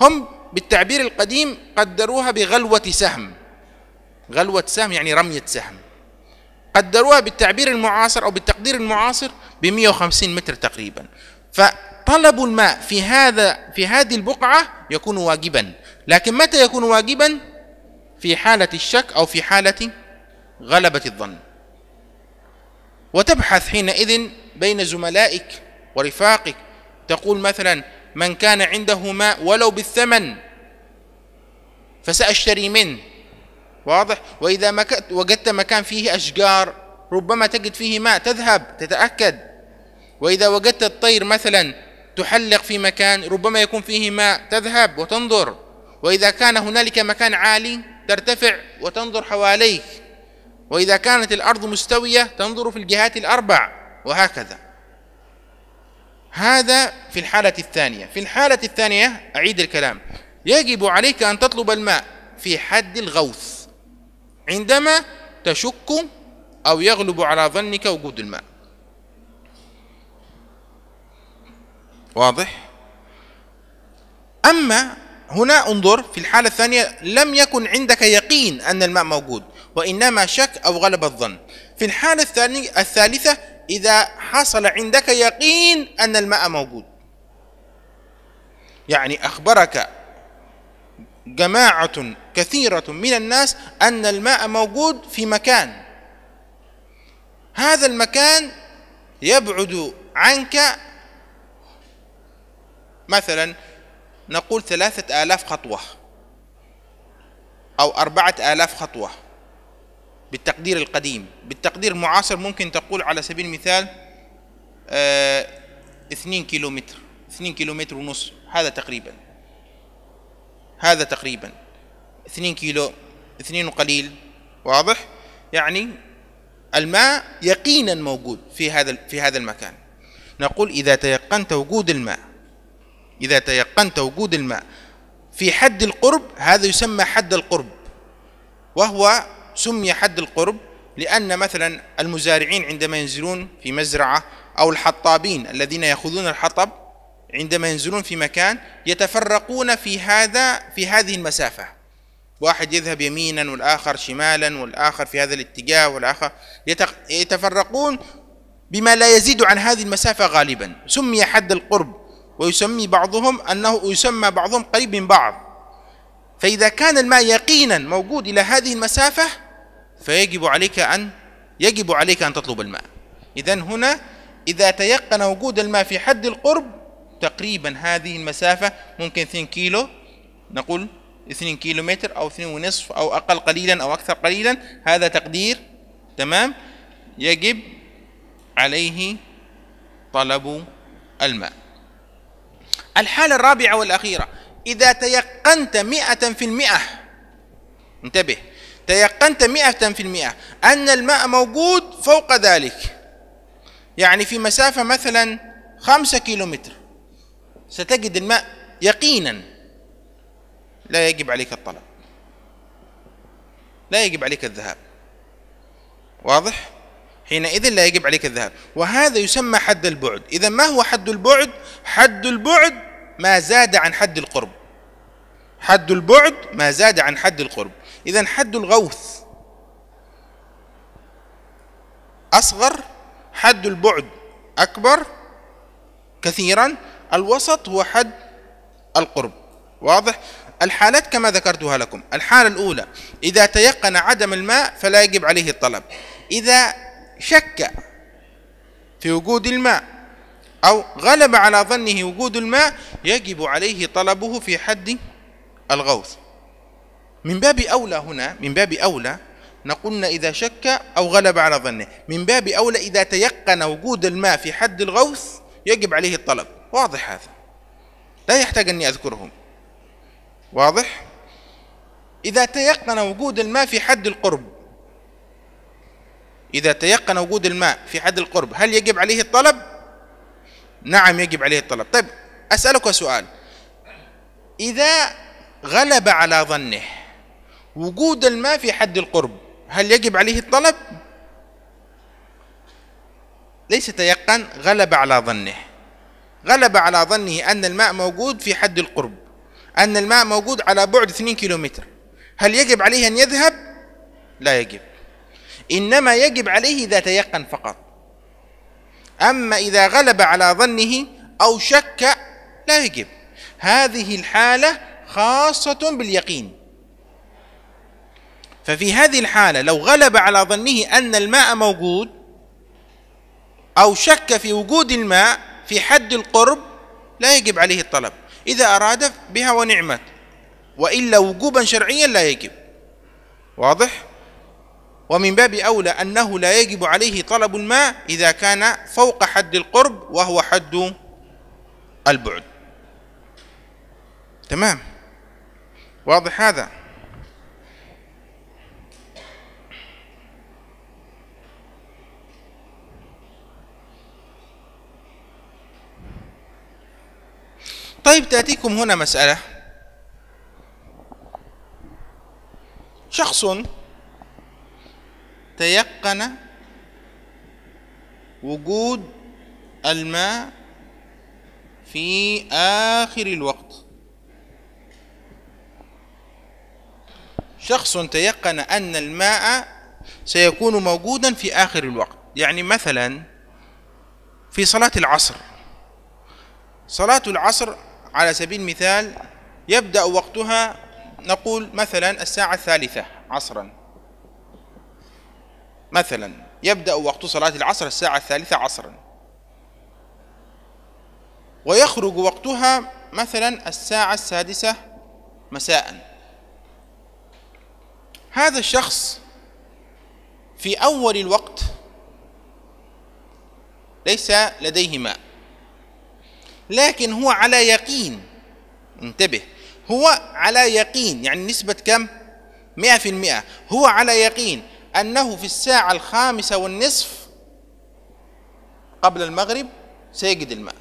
هم بالتعبير القديم قدروها بغلوة سهم غلوة سهم يعني رمية سهم قدروها بالتعبير المعاصر أو بالتقدير المعاصر ب 150 متر تقريبا فطلب الماء في هذا في هذه البقعة يكون واجبا لكن متى يكون واجبا في حالة الشك أو في حالة غلبة الظن وتبحث حينئذ بين زملائك ورفاقك تقول مثلا من كان عنده ماء ولو بالثمن فسأشتري منه واضح وإذا وجدت مكان فيه أشجار ربما تجد فيه ماء تذهب تتأكد وإذا وجدت الطير مثلا تحلق في مكان ربما يكون فيه ماء تذهب وتنظر وإذا كان هنالك مكان عالي ترتفع وتنظر حواليك وإذا كانت الأرض مستوية تنظر في الجهات الأربع وهكذا هذا في الحالة الثانية في الحالة الثانية أعيد الكلام يجب عليك أن تطلب الماء في حد الغوث عندما تشك أو يغلب على ظنك وجود الماء واضح أما هنا انظر في الحالة الثانية لم يكن عندك يقين أن الماء موجود وإنما شك أو غلب الظن في الحالة الثانية الثالثة إذا حصل عندك يقين أن الماء موجود يعني أخبرك جماعة كثيرة من الناس أن الماء موجود في مكان هذا المكان يبعد عنك مثلا نقول ثلاثة آلاف خطوة أو أربعة آلاف خطوة بالتقدير القديم بالتقدير المعاصر ممكن تقول على سبيل المثال 2 آه، كيلومتر 2 كيلومتر ونص هذا تقريبا هذا تقريبا 2 كيلو 2 وقليل واضح يعني الماء يقينا موجود في هذا في هذا المكان نقول اذا تيقنت وجود الماء اذا تيقنت وجود الماء في حد القرب هذا يسمى حد القرب وهو سمي حد القرب لأن مثلا المزارعين عندما ينزلون في مزرعة أو الحطابين الذين يأخذون الحطب عندما ينزلون في مكان يتفرقون في هذا في هذه المسافة واحد يذهب يمينا والآخر شمالا والآخر في هذا الاتجاه والآخر يتفرقون بما لا يزيد عن هذه المسافة غالبا سمي حد القرب ويسمي بعضهم أنه يسمى بعضهم قريب من بعض فإذا كان الماء يقينا موجود إلى هذه المسافة فيجب عليك أن يجب عليك أن تطلب الماء إذا هنا إذا تيقن وجود الماء في حد القرب تقريبا هذه المسافة ممكن 2 كيلو نقول 2 كيلو متر أو 2 ونصف أو أقل قليلا أو أكثر قليلا هذا تقدير تمام يجب عليه طلب الماء الحالة الرابعة والأخيرة إذا تيقنت مئة في المئة انتبه تيقنت مئة في المئة أن الماء موجود فوق ذلك يعني في مسافة مثلا خمسة كيلومتر ستجد الماء يقينا لا يجب عليك الطلب لا يجب عليك الذهاب واضح حينئذ لا يجب عليك الذهاب وهذا يسمى حد البعد إذا ما هو حد البعد حد البعد ما زاد عن حد القرب حد البعد ما زاد عن حد القرب إذا حد الغوث أصغر حد البعد أكبر كثيرا الوسط هو حد القرب واضح الحالات كما ذكرتها لكم الحالة الأولى إذا تيقن عدم الماء فلا يجب عليه الطلب إذا شك في وجود الماء أو غلب على ظنه وجود الماء يجب عليه طلبه في حد الغوث من باب أولى هنا من باب أولى نقولنا إذا شك أو غلب على ظنه من باب أولى إذا تيقن وجود الماء في حد الغوث يجب عليه الطلب واضح هذا لا يحتاج أني أذكرهم واضح إذا تيقن وجود الماء في حد القرب إذا تيقن وجود الماء في حد القرب هل يجب عليه الطلب؟ نعم يجب عليه الطلب طيب أسألك سؤال إذا غلب على ظنه وجود الماء في حد القرب هل يجب عليه الطلب ليس تيقن غلب على ظنه غلب على ظنه أن الماء موجود في حد القرب أن الماء موجود على بعد 2 كيلومتر هل يجب عليه أن يذهب لا يجب إنما يجب عليه إذا تيقن فقط أما إذا غلب على ظنه أو شك لا يجب هذه الحالة خاصة باليقين ففي هذه الحالة لو غلب على ظنه أن الماء موجود أو شك في وجود الماء في حد القرب لا يجب عليه الطلب إذا أراد بها ونعمت وإلا وجوبا شرعيا لا يجب واضح؟ ومن باب أولى أنه لا يجب عليه طلب الماء إذا كان فوق حد القرب وهو حد البعد تمام واضح هذا طيب تأتيكم هنا مسألة شخص تيقن وجود الماء في آخر الوقت شخص تيقن أن الماء سيكون موجودا في آخر الوقت يعني مثلا في صلاة العصر صلاة العصر على سبيل المثال يبدأ وقتها نقول مثلا الساعة الثالثة عصرا مثلا يبدأ وقت صلاة العصر الساعة الثالثة عصرا ويخرج وقتها مثلا الساعة السادسة مساء هذا الشخص في أول الوقت ليس لديه ماء لكن هو على يقين انتبه هو على يقين يعني نسبة كم مئة في المئة هو على يقين أنه في الساعة الخامسة والنصف قبل المغرب سيجد الماء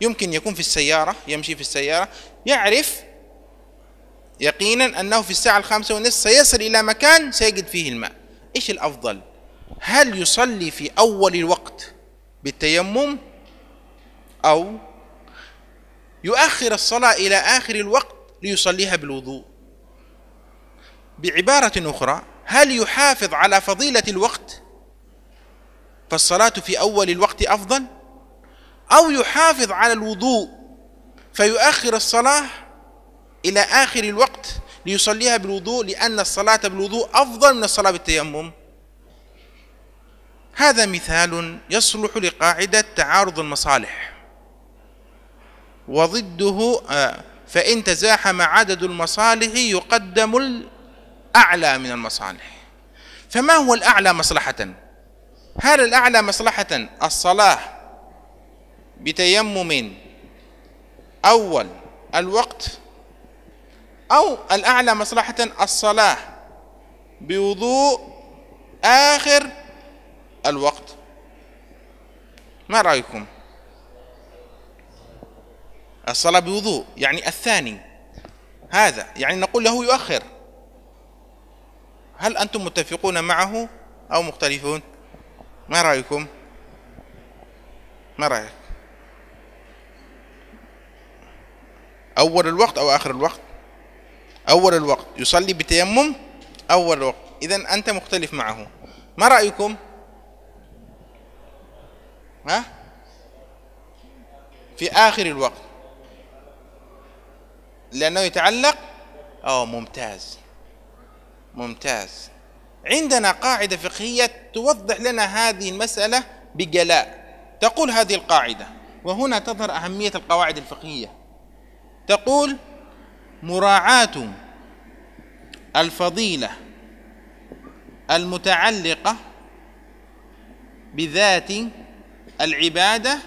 يمكن يكون في السيارة يمشي في السيارة يعرف يقينا أنه في الساعة الخامسة والنصف سيصل إلى مكان سيجد فيه الماء إيش الأفضل هل يصلي في أول الوقت بالتيمم أو يؤخر الصلاة إلى آخر الوقت ليصليها بالوضوء بعبارة أخرى هل يحافظ على فضيلة الوقت فالصلاة في أول الوقت أفضل أو يحافظ على الوضوء فيؤخر الصلاة إلى آخر الوقت ليصليها بالوضوء لأن الصلاة بالوضوء أفضل من الصلاة بالتيمم هذا مثال يصلح لقاعدة تعارض المصالح وضده آه، فإن تزاحم عدد المصالح يقدم الأعلى من المصالح فما هو الأعلى مصلحة هل الأعلى مصلحة الصلاة بتيمم أول الوقت أو الأعلى مصلحة الصلاة بوضوء آخر الوقت ما رأيكم؟ الصلاة بوضوء يعني الثاني هذا يعني نقول له يؤخر هل أنتم متفقون معه أو مختلفون ما رأيكم ما رأيك أول الوقت أو آخر الوقت أول الوقت يصلي بتيمم أول الوقت إذا أنت مختلف معه ما رأيكم ها في آخر الوقت لأنه يتعلق أو ممتاز ممتاز عندنا قاعدة فقهية توضح لنا هذه المسألة بجلاء تقول هذه القاعدة وهنا تظهر أهمية القواعد الفقهية تقول مراعاة الفضيلة المتعلقة بذات العبادة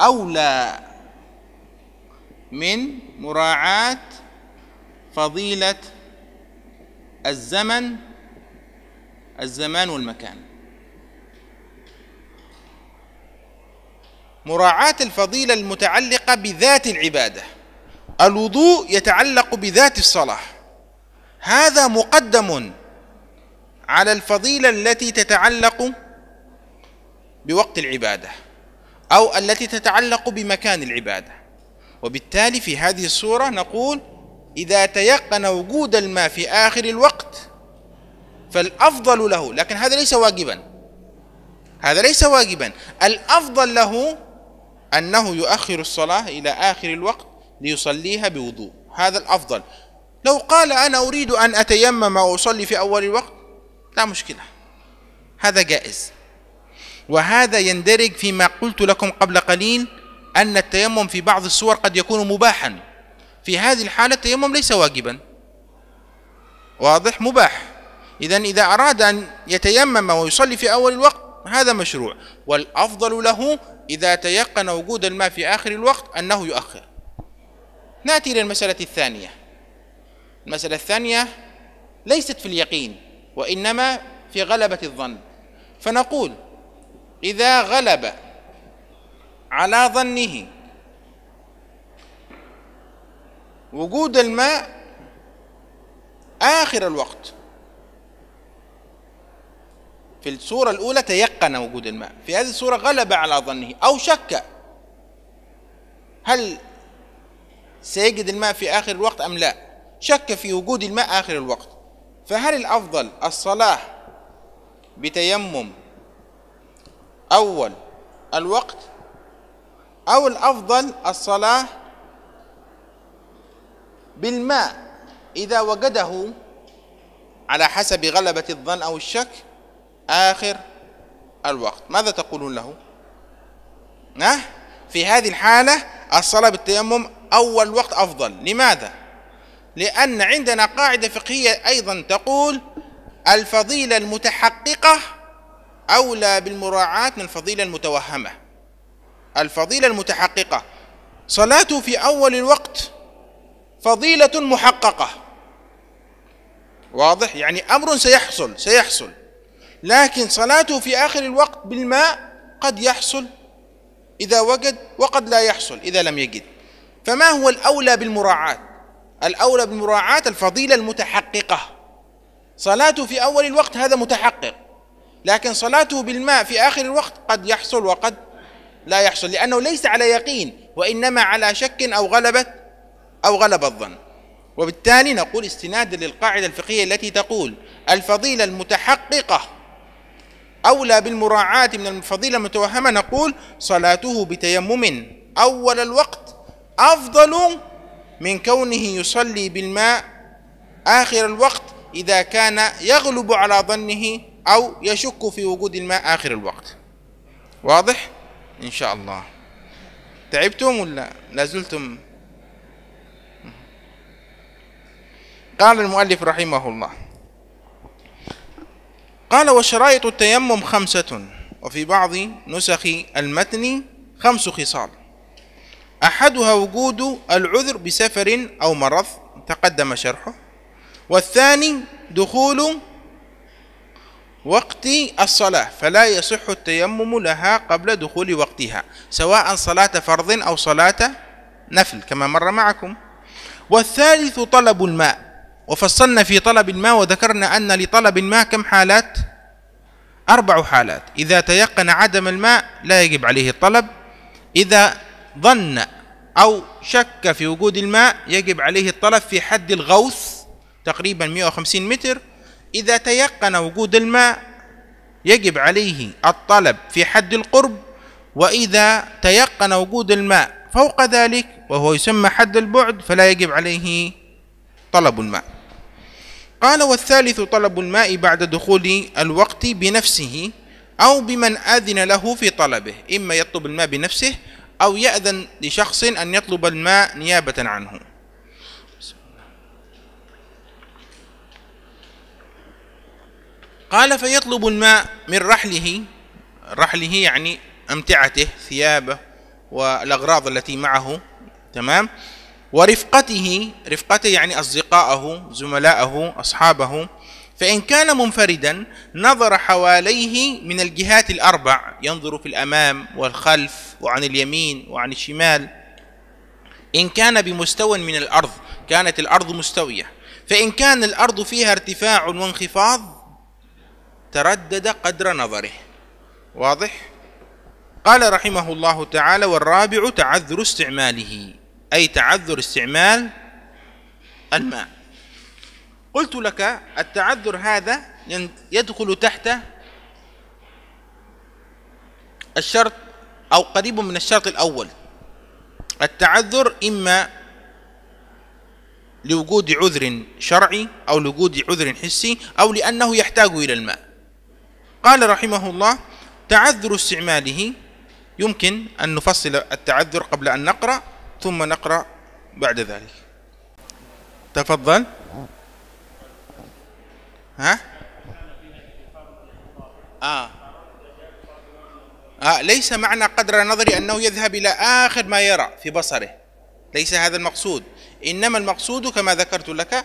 أولى من مراعاة فضيلة الزمن الزمان والمكان مراعاة الفضيلة المتعلقة بذات العبادة الوضوء يتعلق بذات الصلاة هذا مقدم على الفضيلة التي تتعلق بوقت العبادة أو التي تتعلق بمكان العبادة وبالتالي في هذه الصورة نقول إذا تيقن وجود الماء في آخر الوقت فالأفضل له لكن هذا ليس واجبا هذا ليس واجبا الأفضل له أنه يؤخر الصلاة إلى آخر الوقت ليصليها بوضوء هذا الأفضل لو قال أنا أريد أن أتيمم وأصلي في أول الوقت لا مشكلة هذا جائز وهذا يندرج فيما قلت لكم قبل قليل أن التيمم في بعض الصور قد يكون مباحا في هذه الحالة التيمم ليس واجبا واضح مباح إذا إذا أراد أن يتيمم ويصلي في أول الوقت هذا مشروع والأفضل له إذا تيقن وجود الماء في آخر الوقت أنه يؤخر نأتي للمسألة الثانية المسألة الثانية ليست في اليقين وإنما في غلبة الظن فنقول إذا غلب على ظنه وجود الماء آخر الوقت في الصورة الأولى تيقن وجود الماء في هذه الصورة غلب على ظنه أو شك هل سيجد الماء في آخر الوقت أم لا شك في وجود الماء آخر الوقت فهل الأفضل الصلاة بتيمم أول الوقت أو الأفضل الصلاة بالماء إذا وجده على حسب غلبة الظن أو الشك آخر الوقت ماذا تقولون له نه؟ في هذه الحالة الصلاة بالتيمم أول وقت أفضل لماذا لأن عندنا قاعدة فقهية أيضا تقول الفضيلة المتحققة أولى بالمراعاة من الفضيلة المتوهمة الفضيلة المتحققة صلاته في أول الوقت فضيلة محققة واضح يعني أمر سيحصل سيحصل لكن صلاته في آخر الوقت بالماء قد يحصل إذا وجد وقد لا يحصل إذا لم يجد فما هو الأولى بالمراعاة الأولى بالمراعاة الفضيلة المتحققة صلاته في أول الوقت هذا متحقق لكن صلاته بالماء في آخر الوقت قد يحصل وقد لا يحصل لأنه ليس على يقين وإنما على شك أو غلبة أو غلب الظن وبالتالي نقول استنادا للقاعدة الفقهية التي تقول الفضيلة المتحققة أولى بالمراعاة من الفضيلة المتوهمة نقول صلاته بتيمم أول الوقت أفضل من كونه يصلي بالماء آخر الوقت إذا كان يغلب على ظنه أو يشك في وجود الماء آخر الوقت واضح؟ إن شاء الله تعبتم ولا لازلتم قال المؤلف رحمه الله قال وشرائط التيمم خمسة وفي بعض نسخ المتن خمس خصال أحدها وجود العذر بسفر أو مرض تقدم شرحه والثاني دخول وقت الصلاة فلا يصح التيمم لها قبل دخول وقتها سواء صلاة فرض أو صلاة نفل كما مر معكم والثالث طلب الماء وفصلنا في طلب الماء وذكرنا أن لطلب الماء كم حالات أربع حالات إذا تيقن عدم الماء لا يجب عليه الطلب إذا ظن أو شك في وجود الماء يجب عليه الطلب في حد الغوث تقريبا 150 متر إذا تيقن وجود الماء يجب عليه الطلب في حد القرب وإذا تيقن وجود الماء فوق ذلك وهو يسمى حد البعد فلا يجب عليه طلب الماء قال والثالث طلب الماء بعد دخول الوقت بنفسه أو بمن أذن له في طلبه إما يطلب الماء بنفسه أو يأذن لشخص أن يطلب الماء نيابة عنه قال فيطلب الماء من رحله رحله يعني امتعته ثيابه والاغراض التي معه تمام ورفقته رفقته يعني اصدقائه زملائه اصحابه فان كان منفردا نظر حواليه من الجهات الاربع ينظر في الامام والخلف وعن اليمين وعن الشمال ان كان بمستوى من الارض كانت الارض مستويه فان كان الارض فيها ارتفاع وانخفاض تردد قدر نظره واضح قال رحمه الله تعالى والرابع تعذر استعماله أي تعذر استعمال الماء قلت لك التعذر هذا يدخل تحت الشرط أو قريب من الشرط الأول التعذر إما لوجود عذر شرعي أو لوجود عذر حسي أو لأنه يحتاج إلى الماء قال رحمه الله تعذر استعماله يمكن أن نفصل التعذر قبل أن نقرأ ثم نقرأ بعد ذلك تفضل ها آه. آه ليس معنى قدر نظري أنه يذهب إلى آخر ما يرى في بصره ليس هذا المقصود إنما المقصود كما ذكرت لك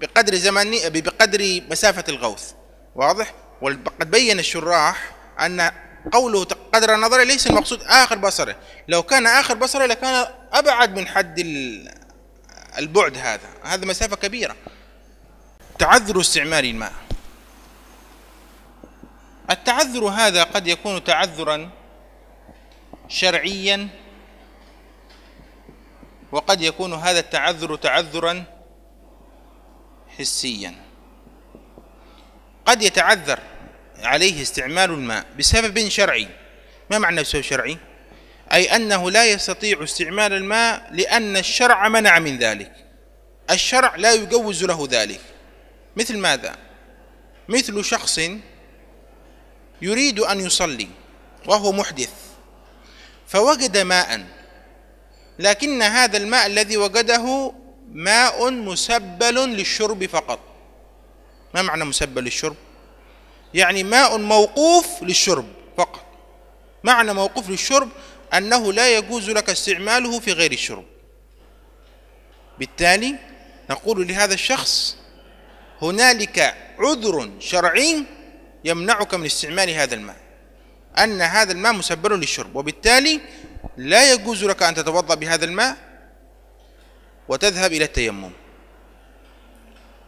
بقدر زمني بقدر مسافة الغوث واضح وقد بين الشراح أن قوله قدر نظره ليس المقصود آخر بصره لو كان آخر بصره لكان أبعد من حد البعد هذا هذا مسافة كبيرة تعذر استعمال الماء التعذر هذا قد يكون تعذرا شرعيا وقد يكون هذا التعذر تعذرا حسيا قد يتعذر عليه استعمال الماء بسبب شرعي ما معنى بسبب شرعي أي أنه لا يستطيع استعمال الماء لأن الشرع منع من ذلك الشرع لا يجوز له ذلك مثل ماذا مثل شخص يريد أن يصلي وهو محدث فوجد ماء لكن هذا الماء الذي وجده ماء مسبل للشرب فقط ما معنى مسبل للشرب يعني ماء موقوف للشرب فقط معنى موقوف للشرب أنه لا يجوز لك استعماله في غير الشرب بالتالي نقول لهذا الشخص هنالك عذر شرعي يمنعك من استعمال هذا الماء أن هذا الماء مسبب للشرب وبالتالي لا يجوز لك أن تتوضأ بهذا الماء وتذهب إلى التيمم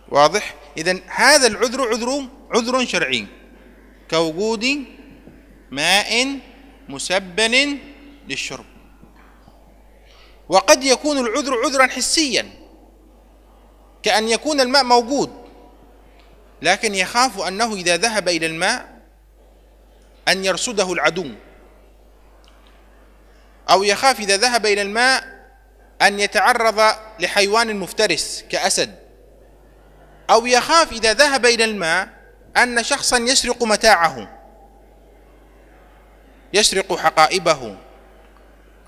واضح إذا هذا العذر عذر عذر شرعي كوجود ماء مسبن للشرب وقد يكون العذر عذرا حسيا كأن يكون الماء موجود لكن يخاف أنه إذا ذهب إلى الماء أن يرصده العدو أو يخاف إذا ذهب إلى الماء أن يتعرض لحيوان مفترس كأسد أو يخاف إذا ذهب إلى الماء أن شخصا يسرق متاعه يسرق حقائبه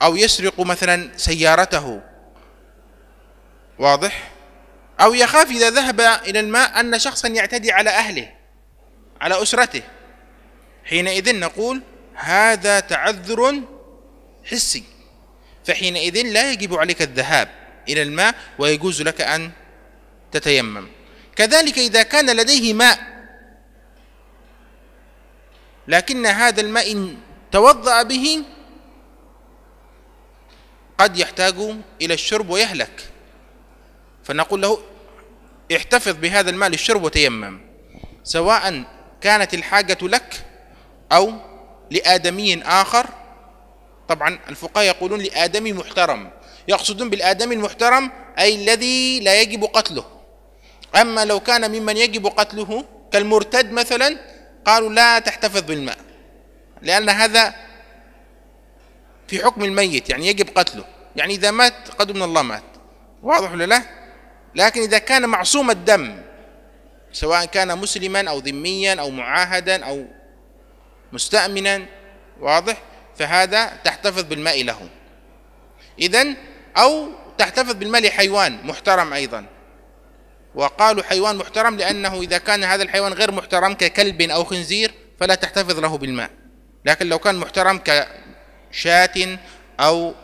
أو يسرق مثلا سيارته واضح أو يخاف إذا ذهب إلى الماء أن شخصا يعتدي على أهله على أسرته حينئذ نقول هذا تعذر حسي فحينئذ لا يجب عليك الذهاب إلى الماء ويجوز لك أن تتيمم كذلك إذا كان لديه ماء لكن هذا الماء إن توضأ به قد يحتاج إلى الشرب ويهلك فنقول له احتفظ بهذا الماء للشرب وتيمم سواء كانت الحاجة لك أو لآدمي آخر طبعا الفقهاء يقولون لآدمي محترم يقصدون بالآدمي المحترم أي الذي لا يجب قتله أما لو كان ممن يجب قتله كالمرتد مثلا قالوا لا تحتفظ بالماء لأن هذا في حكم الميت يعني يجب قتله يعني إذا مات قد من الله مات واضح ولا لا لكن إذا كان معصوم الدم سواء كان مسلما أو ذميا أو معاهدا أو مستأمنا واضح فهذا تحتفظ بالماء له إذا أو تحتفظ بالماء لحيوان محترم أيضا وقالوا حيوان محترم لأنه إذا كان هذا الحيوان غير محترم ككلب أو خنزير فلا تحتفظ له بالماء لكن لو كان محترم كشاة أو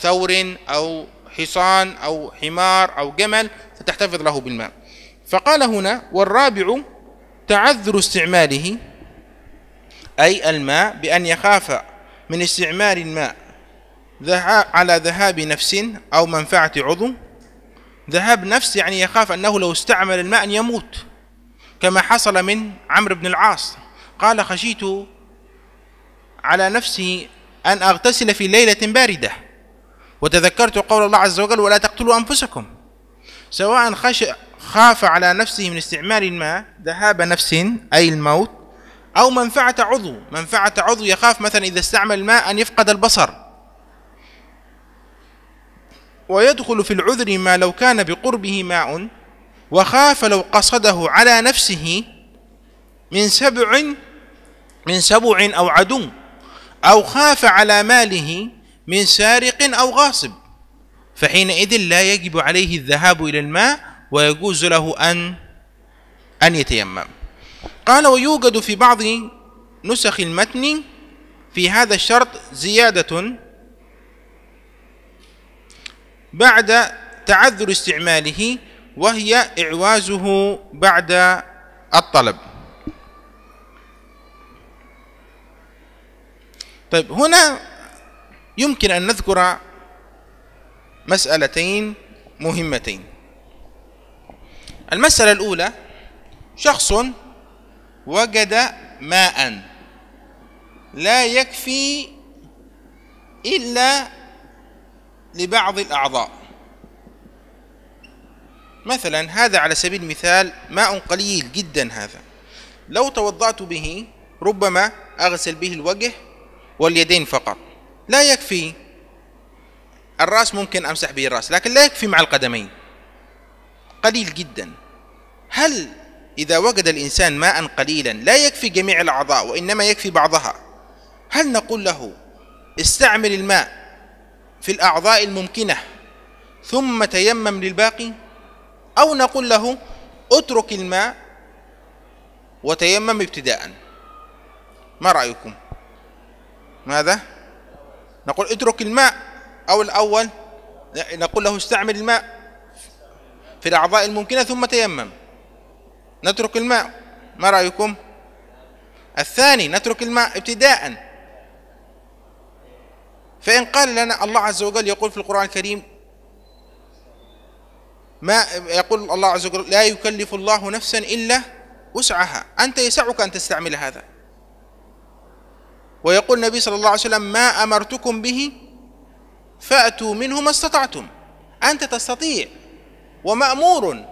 ثور أو حصان أو حمار أو جمل فتحتفظ له بالماء فقال هنا والرابع تعذر استعماله أي الماء بأن يخاف من استعمال الماء على ذهاب نفس أو منفعة عضو ذهاب نفس يعني يخاف أنه لو استعمل الماء أن يموت كما حصل من عمرو بن العاص قال خشيت على نفسي أن أغتسل في ليلة باردة وتذكرت قول الله عز وجل ولا تقتلوا أنفسكم سواء خش خاف على نفسه من استعمال الماء ذهاب نفس أي الموت أو منفعة عضو منفعة عضو يخاف مثلا إذا استعمل الماء أن يفقد البصر ويدخل في العذر ما لو كان بقربه ماء وخاف لو قصده على نفسه من سبع من سبع أو عدو أو خاف على ماله من سارق أو غاصب فحينئذ لا يجب عليه الذهاب إلى الماء ويجوز له أن أن يتيمم قال ويوجد في بعض نسخ المتن في هذا الشرط زيادة بعد تعذر استعماله وهي إعوازه بعد الطلب طيب هنا يمكن أن نذكر مسألتين مهمتين المسألة الأولى شخص وجد ماء لا يكفي إلا لبعض الأعضاء مثلا هذا على سبيل المثال ماء قليل جدا هذا لو توضأت به ربما أغسل به الوجه واليدين فقط لا يكفي الرأس ممكن أمسح به الرأس لكن لا يكفي مع القدمين قليل جدا هل إذا وجد الإنسان ماء قليلا لا يكفي جميع الأعضاء وإنما يكفي بعضها هل نقول له استعمل الماء في الأعضاء الممكنة ثم تيمم للباقي أو نقول له اترك الماء وتيمم ابتداء ما رأيكم ماذا نقول اترك الماء أو الأول نقول له استعمل الماء في الأعضاء الممكنة ثم تيمم نترك الماء ما رأيكم الثاني نترك الماء ابتداءً فإن قال لنا الله عز وجل يقول في القرآن الكريم ما يقول الله عز وجل لا يكلف الله نفسا إلا وسعها أنت يسعك أن تستعمل هذا ويقول النبي صلى الله عليه وسلم ما أمرتكم به فأتوا منه ما استطعتم أنت تستطيع ومأمور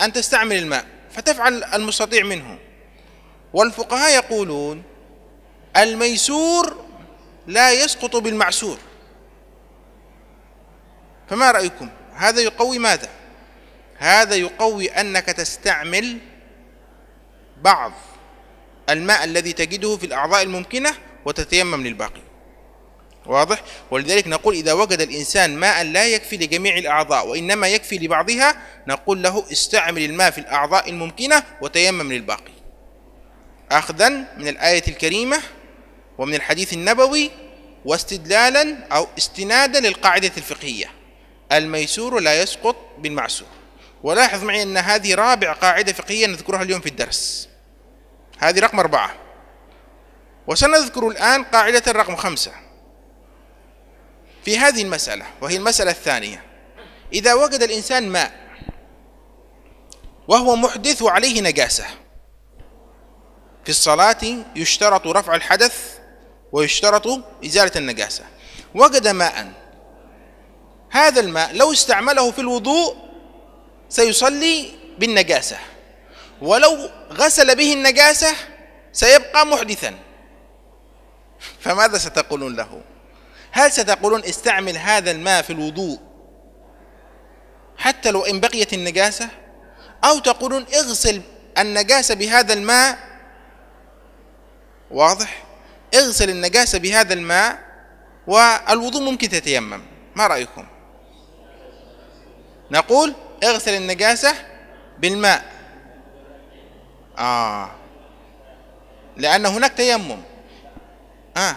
أن تستعمل الماء فتفعل المستطيع منه والفقهاء يقولون الميسور لا يسقط بالمعسور فما رأيكم هذا يقوي ماذا هذا يقوي أنك تستعمل بعض الماء الذي تجده في الأعضاء الممكنة وتتيمم للباقي واضح ولذلك نقول إذا وجد الإنسان ماء لا يكفي لجميع الأعضاء وإنما يكفي لبعضها نقول له استعمل الماء في الأعضاء الممكنة وتيمم للباقي أخذا من الآية الكريمة ومن الحديث النبوي واستدلالا أو استنادا للقاعدة الفقهية الميسور لا يسقط بالمعسور ولاحظ معي أن هذه رابع قاعدة فقهية نذكرها اليوم في الدرس هذه رقم أربعة وسنذكر الآن قاعدة رقم خمسة في هذه المسألة وهي المسألة الثانية إذا وجد الإنسان ماء وهو محدث وعليه نجاسة في الصلاة يشترط رفع الحدث ويشترط إزالة النجاسة وجد ماء هذا الماء لو استعمله في الوضوء سيصلي بالنجاسة ولو غسل به النجاسة سيبقى محدثا فماذا ستقولون له هل ستقولون استعمل هذا الماء في الوضوء حتى لو إن بقيت النجاسة أو تقولون اغسل النجاسة بهذا الماء واضح اغسل النجاسة بهذا الماء والوضوء ممكن تتيمم ما رأيكم نقول اغسل النجاسة بالماء آه لأن هناك تيمم آه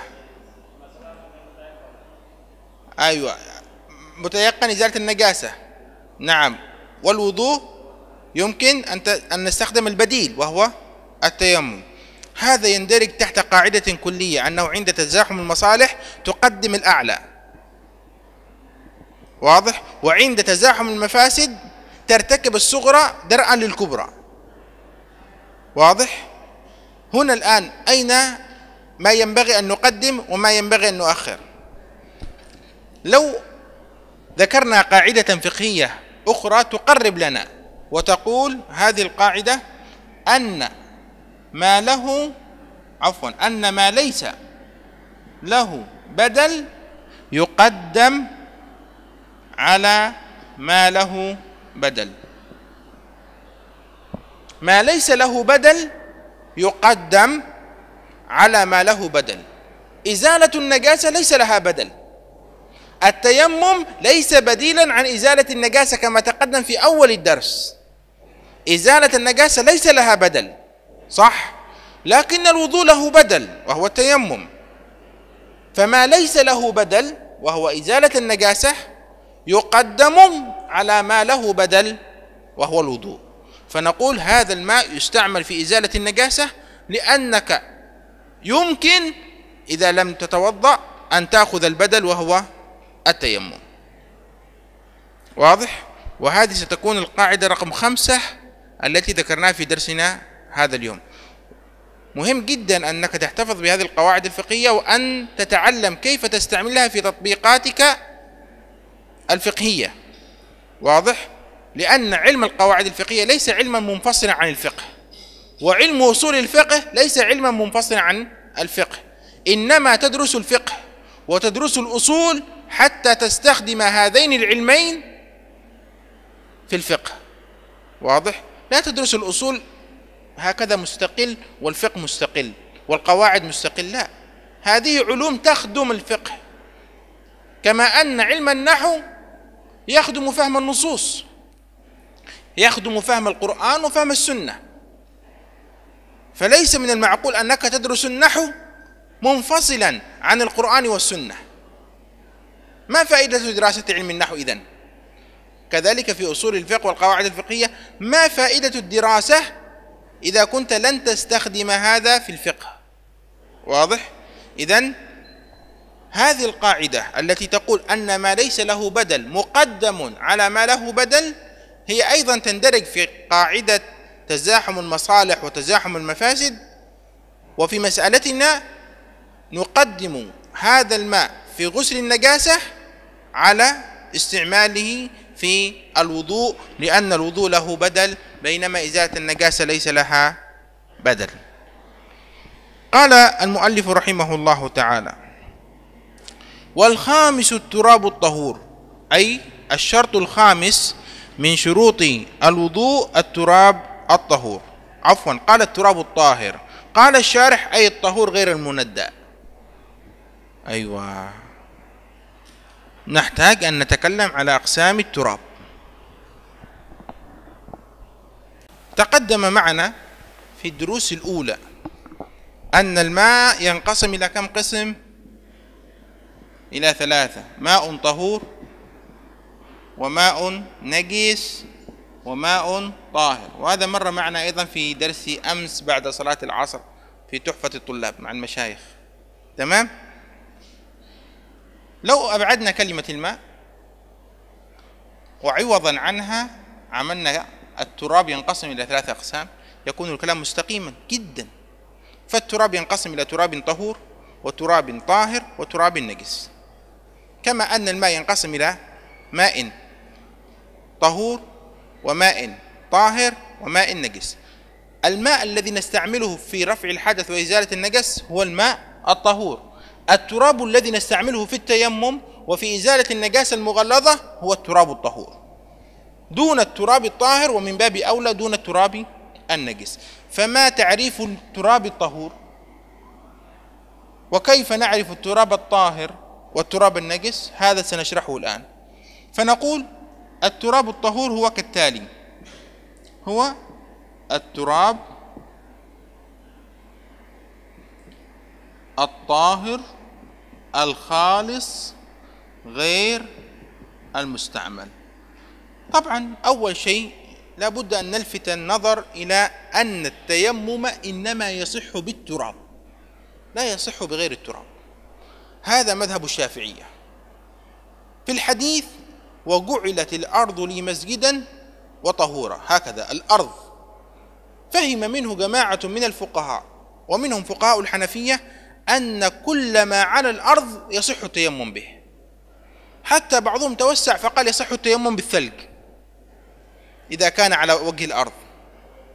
أيوة متيقن إزالة النجاسة نعم والوضوء يمكن أن نستخدم البديل وهو التيمم هذا يندرج تحت قاعدة كلية أنه عند تزاحم المصالح تقدم الأعلى واضح وعند تزاحم المفاسد ترتكب الصغرى درءا للكبرى واضح هنا الآن أين ما ينبغي أن نقدم وما ينبغي أن نؤخر لو ذكرنا قاعدة فقهية أخرى تقرب لنا وتقول هذه القاعدة أن ما له عفوا أن ما ليس له بدل يقدم على ما له بدل ما ليس له بدل يقدم على ما له بدل إزالة النجاسة ليس لها بدل التيمم ليس بديلا عن إزالة النجاسة كما تقدم في أول الدرس إزالة النجاسة ليس لها بدل صح لكن الوضوء له بدل وهو التيمم فما ليس له بدل وهو إزالة النجاسة يقدم على ما له بدل وهو الوضوء فنقول هذا الماء يستعمل في إزالة النجاسة لأنك يمكن إذا لم تتوضأ أن تأخذ البدل وهو التيمم واضح؟ وهذه ستكون القاعدة رقم خمسة التي ذكرناها في درسنا هذا اليوم مهم جدا أنك تحتفظ بهذه القواعد الفقهية وأن تتعلم كيف تستعملها في تطبيقاتك الفقهية واضح؟ لأن علم القواعد الفقهية ليس علما منفصلا عن الفقه وعلم أصول الفقه ليس علما منفصلا عن الفقه إنما تدرس الفقه وتدرس الأصول حتى تستخدم هذين العلمين في الفقه واضح؟ لا تدرس الأصول هكذا مستقل والفقه مستقل والقواعد مستقل لا هذه علوم تخدم الفقه كما أن علم النحو يخدم فهم النصوص يخدم فهم القرآن وفهم السنة فليس من المعقول أنك تدرس النحو منفصلا عن القرآن والسنة ما فائدة دراسة علم النحو إذن كذلك في أصول الفقه والقواعد الفقهية ما فائدة الدراسة إذا كنت لن تستخدم هذا في الفقه واضح؟ إذا هذه القاعدة التي تقول أن ما ليس له بدل مقدم على ما له بدل هي أيضا تندرج في قاعدة تزاحم المصالح وتزاحم المفاسد وفي مسألتنا نقدم هذا الماء في غسل النجاسة على استعماله في الوضوء لأن الوضوء له بدل بينما إزالة النجاسة ليس لها بدل قال المؤلف رحمه الله تعالى والخامس التراب الطهور أي الشرط الخامس من شروط الوضوء التراب الطهور عفوا قال التراب الطاهر قال الشارح أي الطهور غير المندى أيوة نحتاج أن نتكلم على أقسام التراب تقدم معنا في الدروس الأولى أن الماء ينقسم إلى كم قسم إلى ثلاثة ماء طهور وماء نجس وماء طاهر وهذا مر معنا أيضا في درس أمس بعد صلاة العصر في تحفة الطلاب مع المشايخ تمام لو أبعدنا كلمة الماء وعوضا عنها عملنا التراب ينقسم إلى ثلاثة أقسام يكون الكلام مستقيما جدا فالتراب ينقسم إلى تراب طهور وتراب طاهر وتراب نجس كما أن الماء ينقسم إلى ماء طهور وماء طاهر وماء نجس الماء الذي نستعمله في رفع الحدث وإزالة النجس هو الماء الطهور التراب الذي نستعمله في التيمم وفي إزالة النجاسة المغلظة هو التراب الطهور دون التراب الطاهر ومن باب اولى دون التراب النجس فما تعريف التراب الطهور وكيف نعرف التراب الطاهر والتراب النجس هذا سنشرحه الان فنقول التراب الطهور هو كالتالي هو التراب الطاهر الخالص غير المستعمل طبعا أول شيء لابد أن نلفت النظر إلى أن التيمم إنما يصح بالتراب لا يصح بغير التراب هذا مذهب الشافعية في الحديث وجعلت الأرض لي مسجدا وطهورا هكذا الأرض فهم منه جماعة من الفقهاء ومنهم فقهاء الحنفية أن كل ما على الأرض يصح التيمم به حتى بعضهم توسع فقال يصح التيمم بالثلج إذا كان على وجه الأرض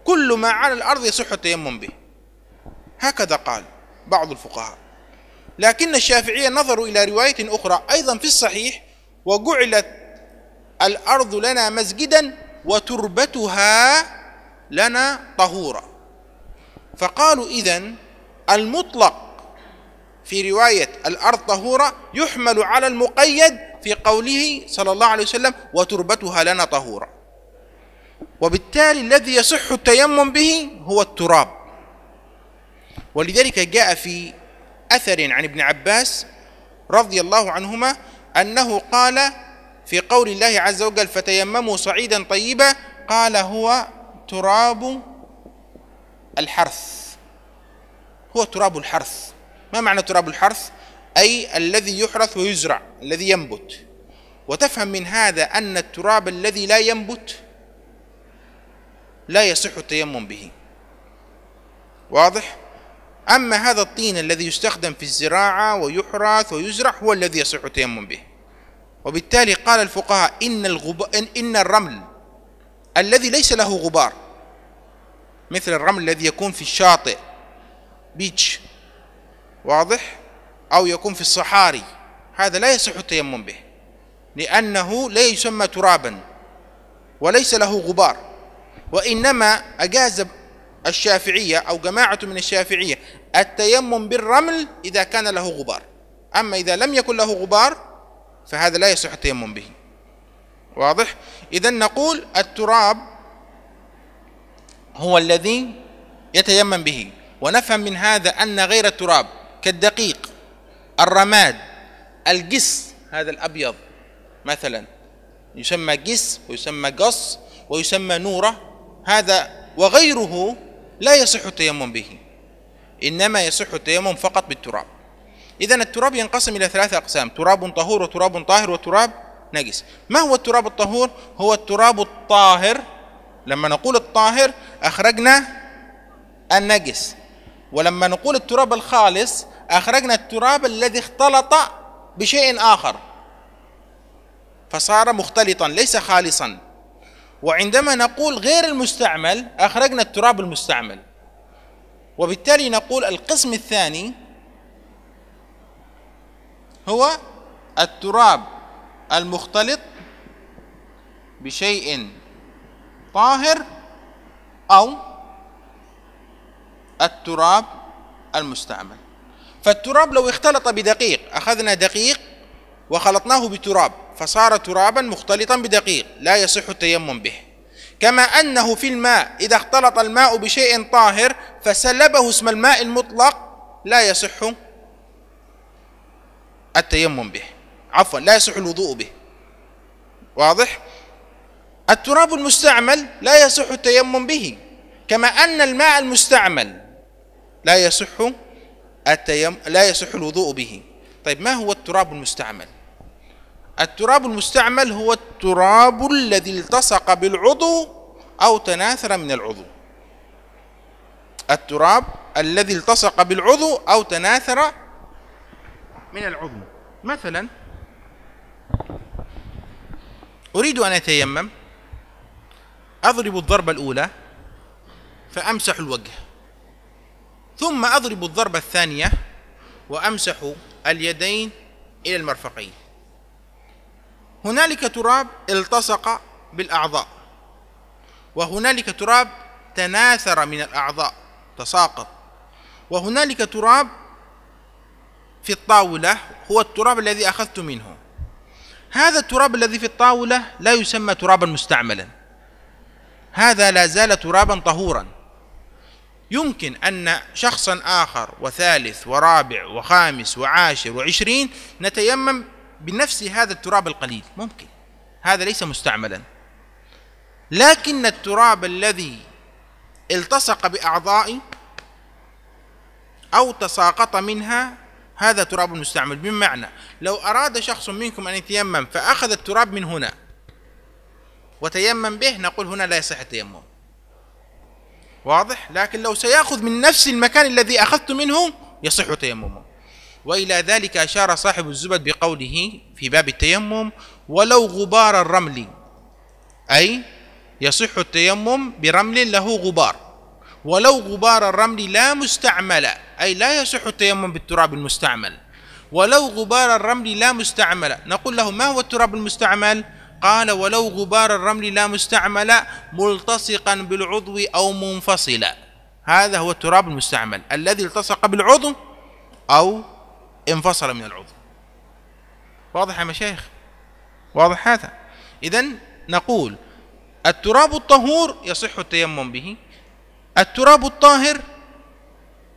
كل ما على الأرض يصح التيمم به هكذا قال بعض الفقهاء لكن الشافعية نظروا إلى رواية أخرى أيضا في الصحيح وجعلت الأرض لنا مسجدا وتربتها لنا طهورا فقالوا إذا المطلق في رواية الأرض طهورة يحمل على المقيد في قوله صلى الله عليه وسلم وتربتها لنا طهورا وبالتالي الذي يصح التيمم به هو التراب ولذلك جاء في أثر عن ابن عباس رضي الله عنهما أنه قال في قول الله عز وجل فتيمموا صعيدا طيبا قال هو تراب الحرث هو تراب الحرث ما معنى تراب الحرث أي الذي يحرث ويزرع الذي ينبت وتفهم من هذا أن التراب الذي لا ينبت لا يصح التيمم به واضح أما هذا الطين الذي يستخدم في الزراعة ويحرث ويزرع هو الذي يصح التيمم به وبالتالي قال الفقهاء إن, الغب... إن الرمل الذي ليس له غبار مثل الرمل الذي يكون في الشاطئ بيتش واضح أو يكون في الصحاري هذا لا يصح التيمم به لأنه لا يسمى ترابا وليس له غبار وإنما أجاز الشافعية أو جماعة من الشافعية التيمم بالرمل إذا كان له غبار أما إذا لم يكن له غبار فهذا لا يصح التيمم به واضح إذا نقول التراب هو الذي يتيمم به ونفهم من هذا أن غير التراب كالدقيق الرماد الجس هذا الأبيض مثلا يسمى جس ويسمى قص ويسمى نورة هذا وغيره لا يصح التيمم به إنما يصح التيمم فقط بالتراب إذا التراب ينقسم إلى ثلاثة أقسام تراب طهور وتراب طاهر وتراب نجس ما هو التراب الطهور هو التراب الطاهر لما نقول الطاهر أخرجنا النجس ولما نقول التراب الخالص أخرجنا التراب الذي اختلط بشيء آخر فصار مختلطا ليس خالصا وعندما نقول غير المستعمل أخرجنا التراب المستعمل وبالتالي نقول القسم الثاني هو التراب المختلط بشيء طاهر أو التراب المستعمل فالتراب لو اختلط بدقيق أخذنا دقيق وخلطناه بتراب فصار ترابا مختلطا بدقيق لا يصح التيمم به كما أنه في الماء إذا اختلط الماء بشيء طاهر فسلبه اسم الماء المطلق لا يصح التيمم به عفوا لا يصح الوضوء به واضح التراب المستعمل لا يصح التيمم به كما أن الماء المستعمل لا يصح التيم لا يصح الوضوء به طيب ما هو التراب المستعمل التراب المستعمل هو التراب الذي التصق بالعضو أو تناثر من العضو التراب الذي التصق بالعضو أو تناثر من العضو مثلا أريد أن أتيمم أضرب الضربة الأولى فأمسح الوجه ثم أضرب الضربة الثانية وأمسح اليدين إلى المرفقين هنالك تراب التصق بالأعضاء وهنالك تراب تناثر من الأعضاء تساقط وهنالك تراب في الطاولة هو التراب الذي أخذت منه هذا التراب الذي في الطاولة لا يسمى ترابا مستعملا هذا لا زال ترابا طهورا يمكن أن شخصا آخر وثالث ورابع وخامس وعاشر وعشرين نتيمم بنفس هذا التراب القليل ممكن هذا ليس مستعملا لكن التراب الذي التصق بأعضاء أو تساقط منها هذا تراب مستعمل بمعنى لو أراد شخص منكم أن يتيمم فأخذ التراب من هنا وتيمم به نقول هنا لا يصح التيمم واضح لكن لو سيأخذ من نفس المكان الذي أخذت منه يصح تيممه وإلى ذلك أشار صاحب الزبد بقوله في باب التيمم ولو غبار الرمل أي يصح التيمم برمل له غبار ولو غبار الرمل لا مستعمل أي لا يصح التيمم بالتراب المستعمل ولو غبار الرمل لا مستعمل نقول له ما هو التراب المستعمل قال ولو غبار الرمل لا مستعمل ملتصقا بالعضو أو منفصلا هذا هو التراب المستعمل الذي التصق بالعضو أو انفصل من العضو واضح يا مشايخ واضح هذا إذا نقول التراب الطهور يصح التيمم به التراب الطاهر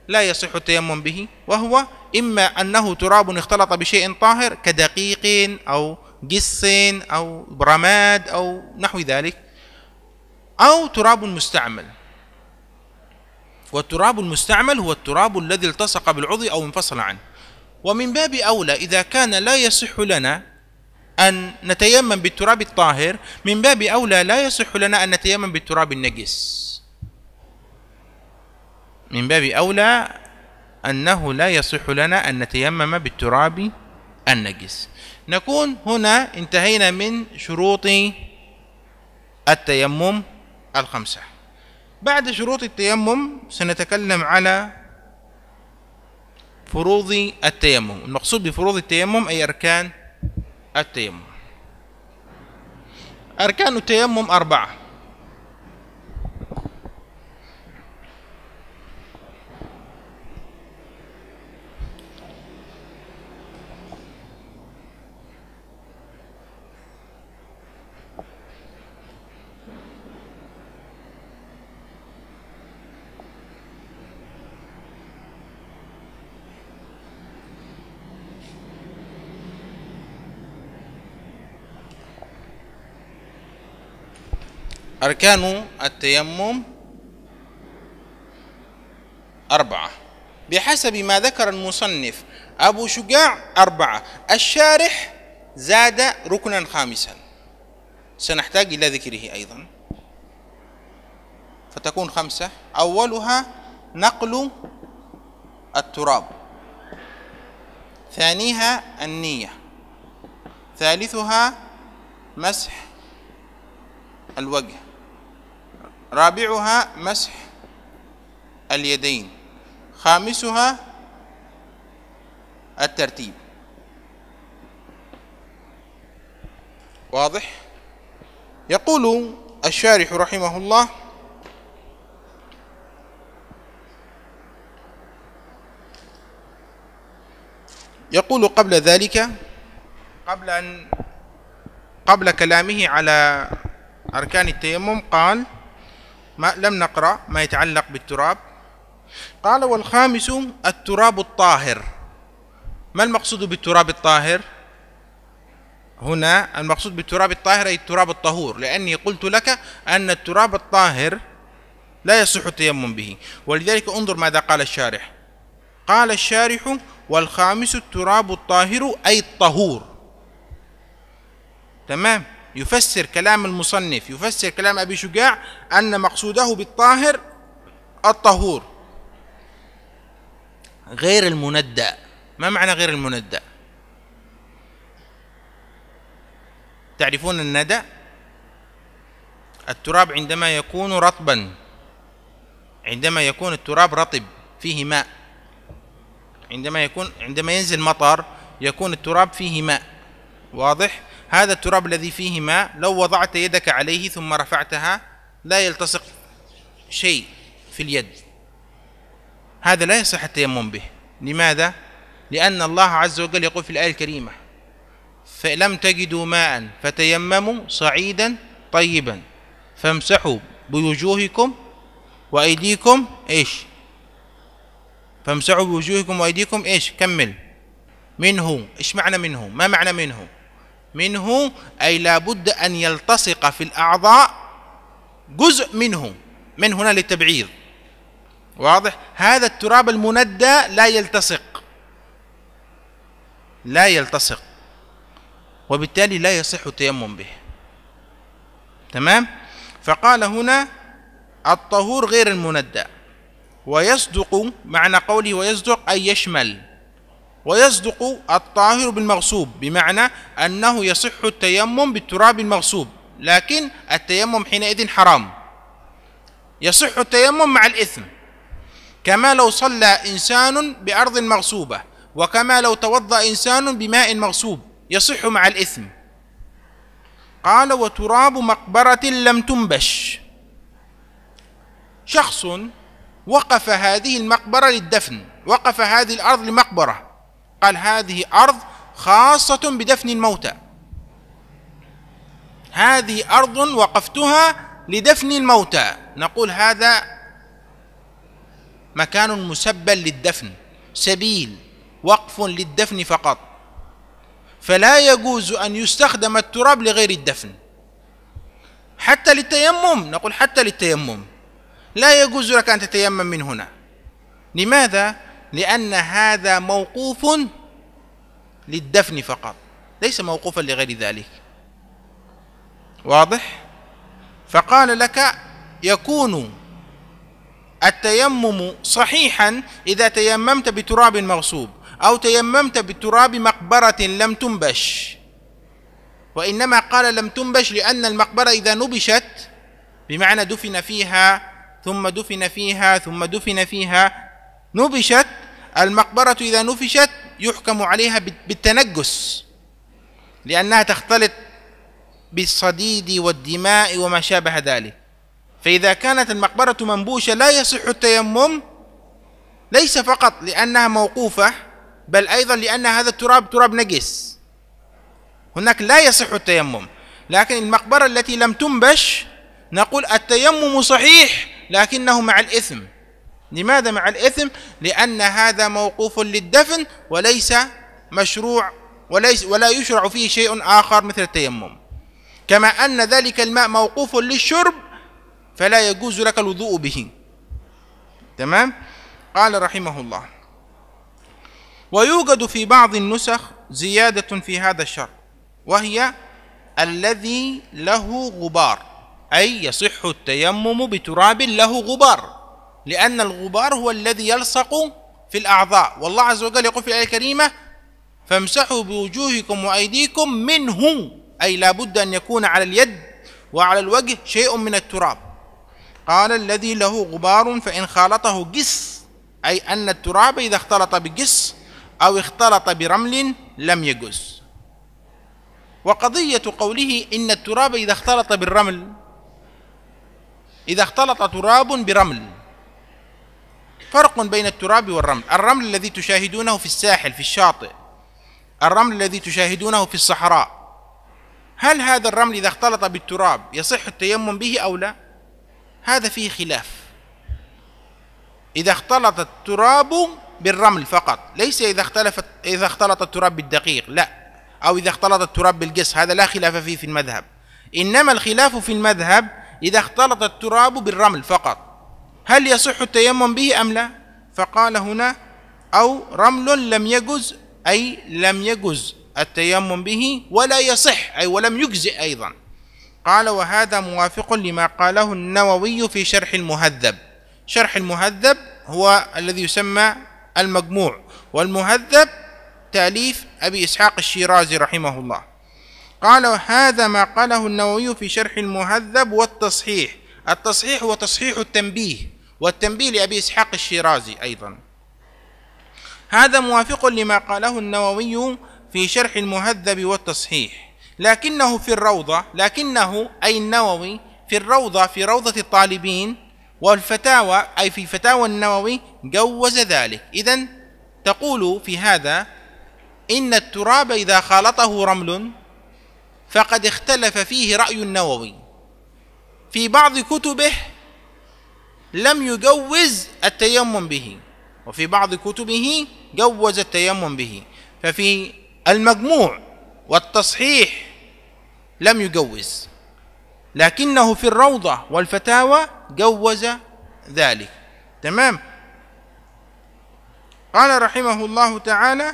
لا يصح التيمم به وهو إما أنه تراب اختلط بشيء طاهر كدقيق أو جص أو برماد أو نحو ذلك أو تراب مستعمل والتراب المستعمل هو التراب الذي التصق بالعضو أو انفصل عنه ومن باب أولى إذا كان لا يصح لنا أن نتيمم بالتراب الطاهر من باب أولى لا يصح لنا أن نتيمم بالتراب النجس من باب أولى أنه لا يصح لنا أن نتيمم بالتراب النجس نكون هنا انتهينا من شروط التيمم الخمسة بعد شروط التيمم سنتكلم على فروض التيمم المقصود بفروض التيمم أي أركان التيمم أركان التيمم أربعة أركان التيمم أربعة بحسب ما ذكر المصنف أبو شجاع أربعة الشارح زاد ركنا خامسا سنحتاج إلى ذكره أيضا فتكون خمسة أولها نقل التراب ثانيها النية ثالثها مسح الوجه رابعها مسح اليدين خامسها الترتيب واضح يقول الشارح رحمه الله يقول قبل ذلك قبل أن قبل كلامه على أركان التيمم قال ما لم نقرأ ما يتعلق بالتراب قال والخامس التراب الطاهر ما المقصود بالتراب الطاهر هنا المقصود بالتراب الطاهر أي التراب الطهور لأني قلت لك أن التراب الطاهر لا يصح التيمم به ولذلك انظر ماذا قال الشارح قال الشارح والخامس التراب الطاهر أي الطهور تمام يفسر كلام المصنف يفسر كلام أبي شجاع أن مقصوده بالطاهر الطهور غير المندأ ما معنى غير المندأ تعرفون الندى التراب عندما يكون رطبا عندما يكون التراب رطب فيه ماء عندما يكون عندما ينزل مطر يكون التراب فيه ماء واضح هذا التراب الذي فيه ماء لو وضعت يدك عليه ثم رفعتها لا يلتصق شيء في اليد هذا لا يصح التيمم به لماذا لأن الله عز وجل يقول في الآية الكريمة فلم تجدوا ماء فتيمموا صعيدا طيبا فامسحوا بوجوهكم وأيديكم إيش فامسحوا بوجوهكم وأيديكم إيش كمل منه إيش معنى منه ما معنى منه منه أي لا بد أن يلتصق في الأعضاء جزء منه من هنا للتبعيض واضح هذا التراب المندى لا يلتصق لا يلتصق وبالتالي لا يصح التيمم به تمام فقال هنا الطهور غير المندى ويصدق معنى قوله ويصدق أي يشمل ويصدق الطاهر بالمغصوب بمعنى أنه يصح التيمم بالتراب المغصوب لكن التيمم حينئذ حرام يصح التيمم مع الإثم كما لو صلى إنسان بأرض مغصوبة وكما لو توضأ إنسان بماء مغصوب يصح مع الإثم قال وتراب مقبرة لم تنبش شخص وقف هذه المقبرة للدفن وقف هذه الأرض لمقبرة قال هذه أرض خاصة بدفن الموتى هذه أرض وقفتها لدفن الموتى نقول هذا مكان مسبل للدفن سبيل وقف للدفن فقط فلا يجوز أن يستخدم التراب لغير الدفن حتى للتيمم نقول حتى للتيمم لا يجوز لك أن تتيمم من هنا لماذا؟ لأن هذا موقوف للدفن فقط ليس موقوفا لغير ذلك واضح فقال لك يكون التيمم صحيحا إذا تيممت بتراب مغصوب أو تيممت بتراب مقبرة لم تنبش وإنما قال لم تنبش لأن المقبرة إذا نبشت بمعنى دفن فيها ثم دفن فيها ثم دفن فيها نبشت المقبرة إذا نفشت يحكم عليها بالتنجس لأنها تختلط بالصديد والدماء وما شابه ذلك فإذا كانت المقبرة منبوشة لا يصح التيمم ليس فقط لأنها موقوفة بل أيضا لأن هذا التراب تراب نجس هناك لا يصح التيمم لكن المقبرة التي لم تنبش نقول التيمم صحيح لكنه مع الإثم لماذا مع الإثم لأن هذا موقوف للدفن وليس مشروع وليس ولا يشرع فيه شيء آخر مثل التيمم كما أن ذلك الماء موقوف للشرب فلا يجوز لك الوضوء به تمام قال رحمه الله ويوجد في بعض النسخ زيادة في هذا الشر وهي الذي له غبار أي يصح التيمم بتراب له غبار لأن الغبار هو الذي يلصق في الأعضاء والله عز وجل يقول في الآية الكريمة فامسحوا بوجوهكم وأيديكم منه أي لابد أن يكون على اليد وعلى الوجه شيء من التراب قال الذي له غبار فإن خالطه جس أي أن التراب إذا اختلط بجس أو اختلط برمل لم يجز وقضية قوله إن التراب إذا اختلط بالرمل إذا اختلط تراب برمل فرق بين التراب والرمل الرمل الذي تشاهدونه في الساحل في الشاطئ الرمل الذي تشاهدونه في الصحراء هل هذا الرمل إذا اختلط بالتراب يصح التيمم به أو لا هذا فيه خلاف إذا اختلط التراب بالرمل فقط ليس إذا اختلفت إذا اختلط التراب بالدقيق لا أو إذا اختلط التراب بالقس هذا لا خلاف فيه في المذهب إنما الخلاف في المذهب إذا اختلط التراب بالرمل فقط هل يصح التيمم به أم لا فقال هنا أو رمل لم يجز أي لم يجز التيمم به ولا يصح أي ولم يجزئ أيضا قال وهذا موافق لما قاله النووي في شرح المهذب شرح المهذب هو الذي يسمى المجموع والمهذب تأليف أبي إسحاق الشيرازي رحمه الله قال هذا ما قاله النووي في شرح المهذب والتصحيح التصحيح هو تصحيح التنبيه والتنبيه لأبي إسحاق الشيرازي أيضا هذا موافق لما قاله النووي في شرح المهذب والتصحيح لكنه في الروضة لكنه أي النووي في الروضة في روضة الطالبين والفتاوى أي في فتاوى النووي جوز ذلك إذا تقول في هذا إن التراب إذا خالطه رمل فقد اختلف فيه رأي النووي في بعض كتبه لم يجوز التيمم به وفي بعض كتبه جوز التيمم به ففي المجموع والتصحيح لم يجوز لكنه في الروضة والفتاوى جوز ذلك تمام قال رحمه الله تعالى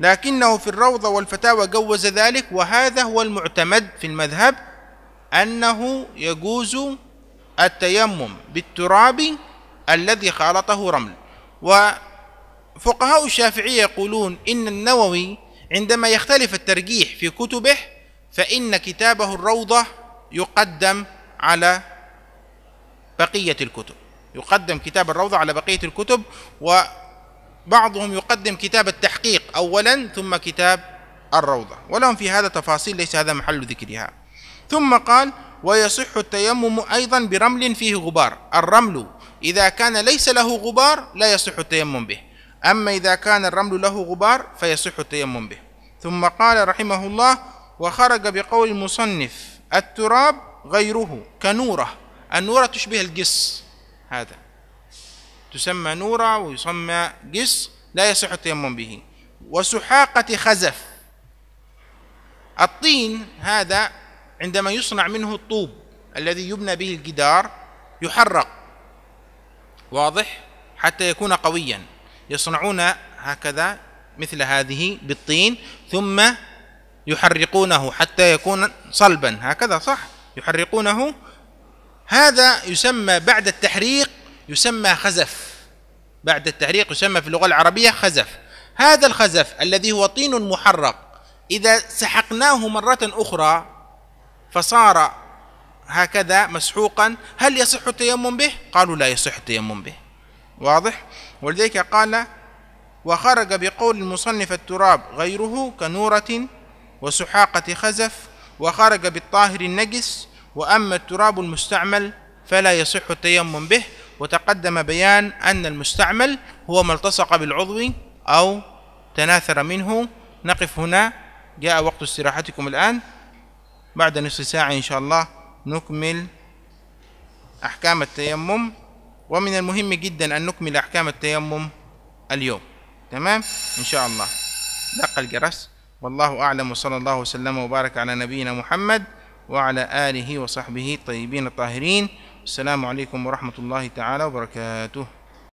لكنه في الروضة والفتاوى جوز ذلك وهذا هو المعتمد في المذهب أنه يجوز التيمم بالتراب الذي خالطه رمل وفقهاء الشافعية يقولون إن النووي عندما يختلف الترجيح في كتبه فإن كتابه الروضة يقدم على بقية الكتب يقدم كتاب الروضة على بقية الكتب وبعضهم يقدم كتاب التحقيق أولا ثم كتاب الروضة ولهم في هذا تفاصيل ليس هذا محل ذكرها ثم قال ويصح التيمم أيضا برمل فيه غبار الرمل إذا كان ليس له غبار لا يصح التيمم به أما إذا كان الرمل له غبار فيصح التيمم به ثم قال رحمه الله وخرج بقول المصنف التراب غيره كنورة النورة تشبه الجس هذا تسمى نورة ويسمى جس لا يصح التيمم به وسحاقة خزف الطين هذا عندما يصنع منه الطوب الذي يبنى به الجدار يحرق واضح حتى يكون قويا يصنعون هكذا مثل هذه بالطين ثم يحرقونه حتى يكون صلبا هكذا صح يحرقونه هذا يسمى بعد التحريق يسمى خزف بعد التحريق يسمى في اللغة العربية خزف هذا الخزف الذي هو طين محرق إذا سحقناه مرة أخرى فصار هكذا مسحوقا هل يصح التيمم به قالوا لا يصح التيمم به واضح ولذلك قال وخرج بقول المصنف التراب غيره كنورة وسحاقة خزف وخرج بالطاهر النجس وأما التراب المستعمل فلا يصح التيمم به وتقدم بيان أن المستعمل هو ما التصق بالعضو أو تناثر منه نقف هنا جاء وقت استراحتكم الآن بعد نصف ساعة إن شاء الله نكمل أحكام التيمم ومن المهم جدا أن نكمل أحكام التيمم اليوم تمام إن شاء الله دق الجرس والله أعلم وصلى الله وسلم وبارك على نبينا محمد وعلى آله وصحبه الطيبين الطاهرين السلام عليكم ورحمة الله تعالى وبركاته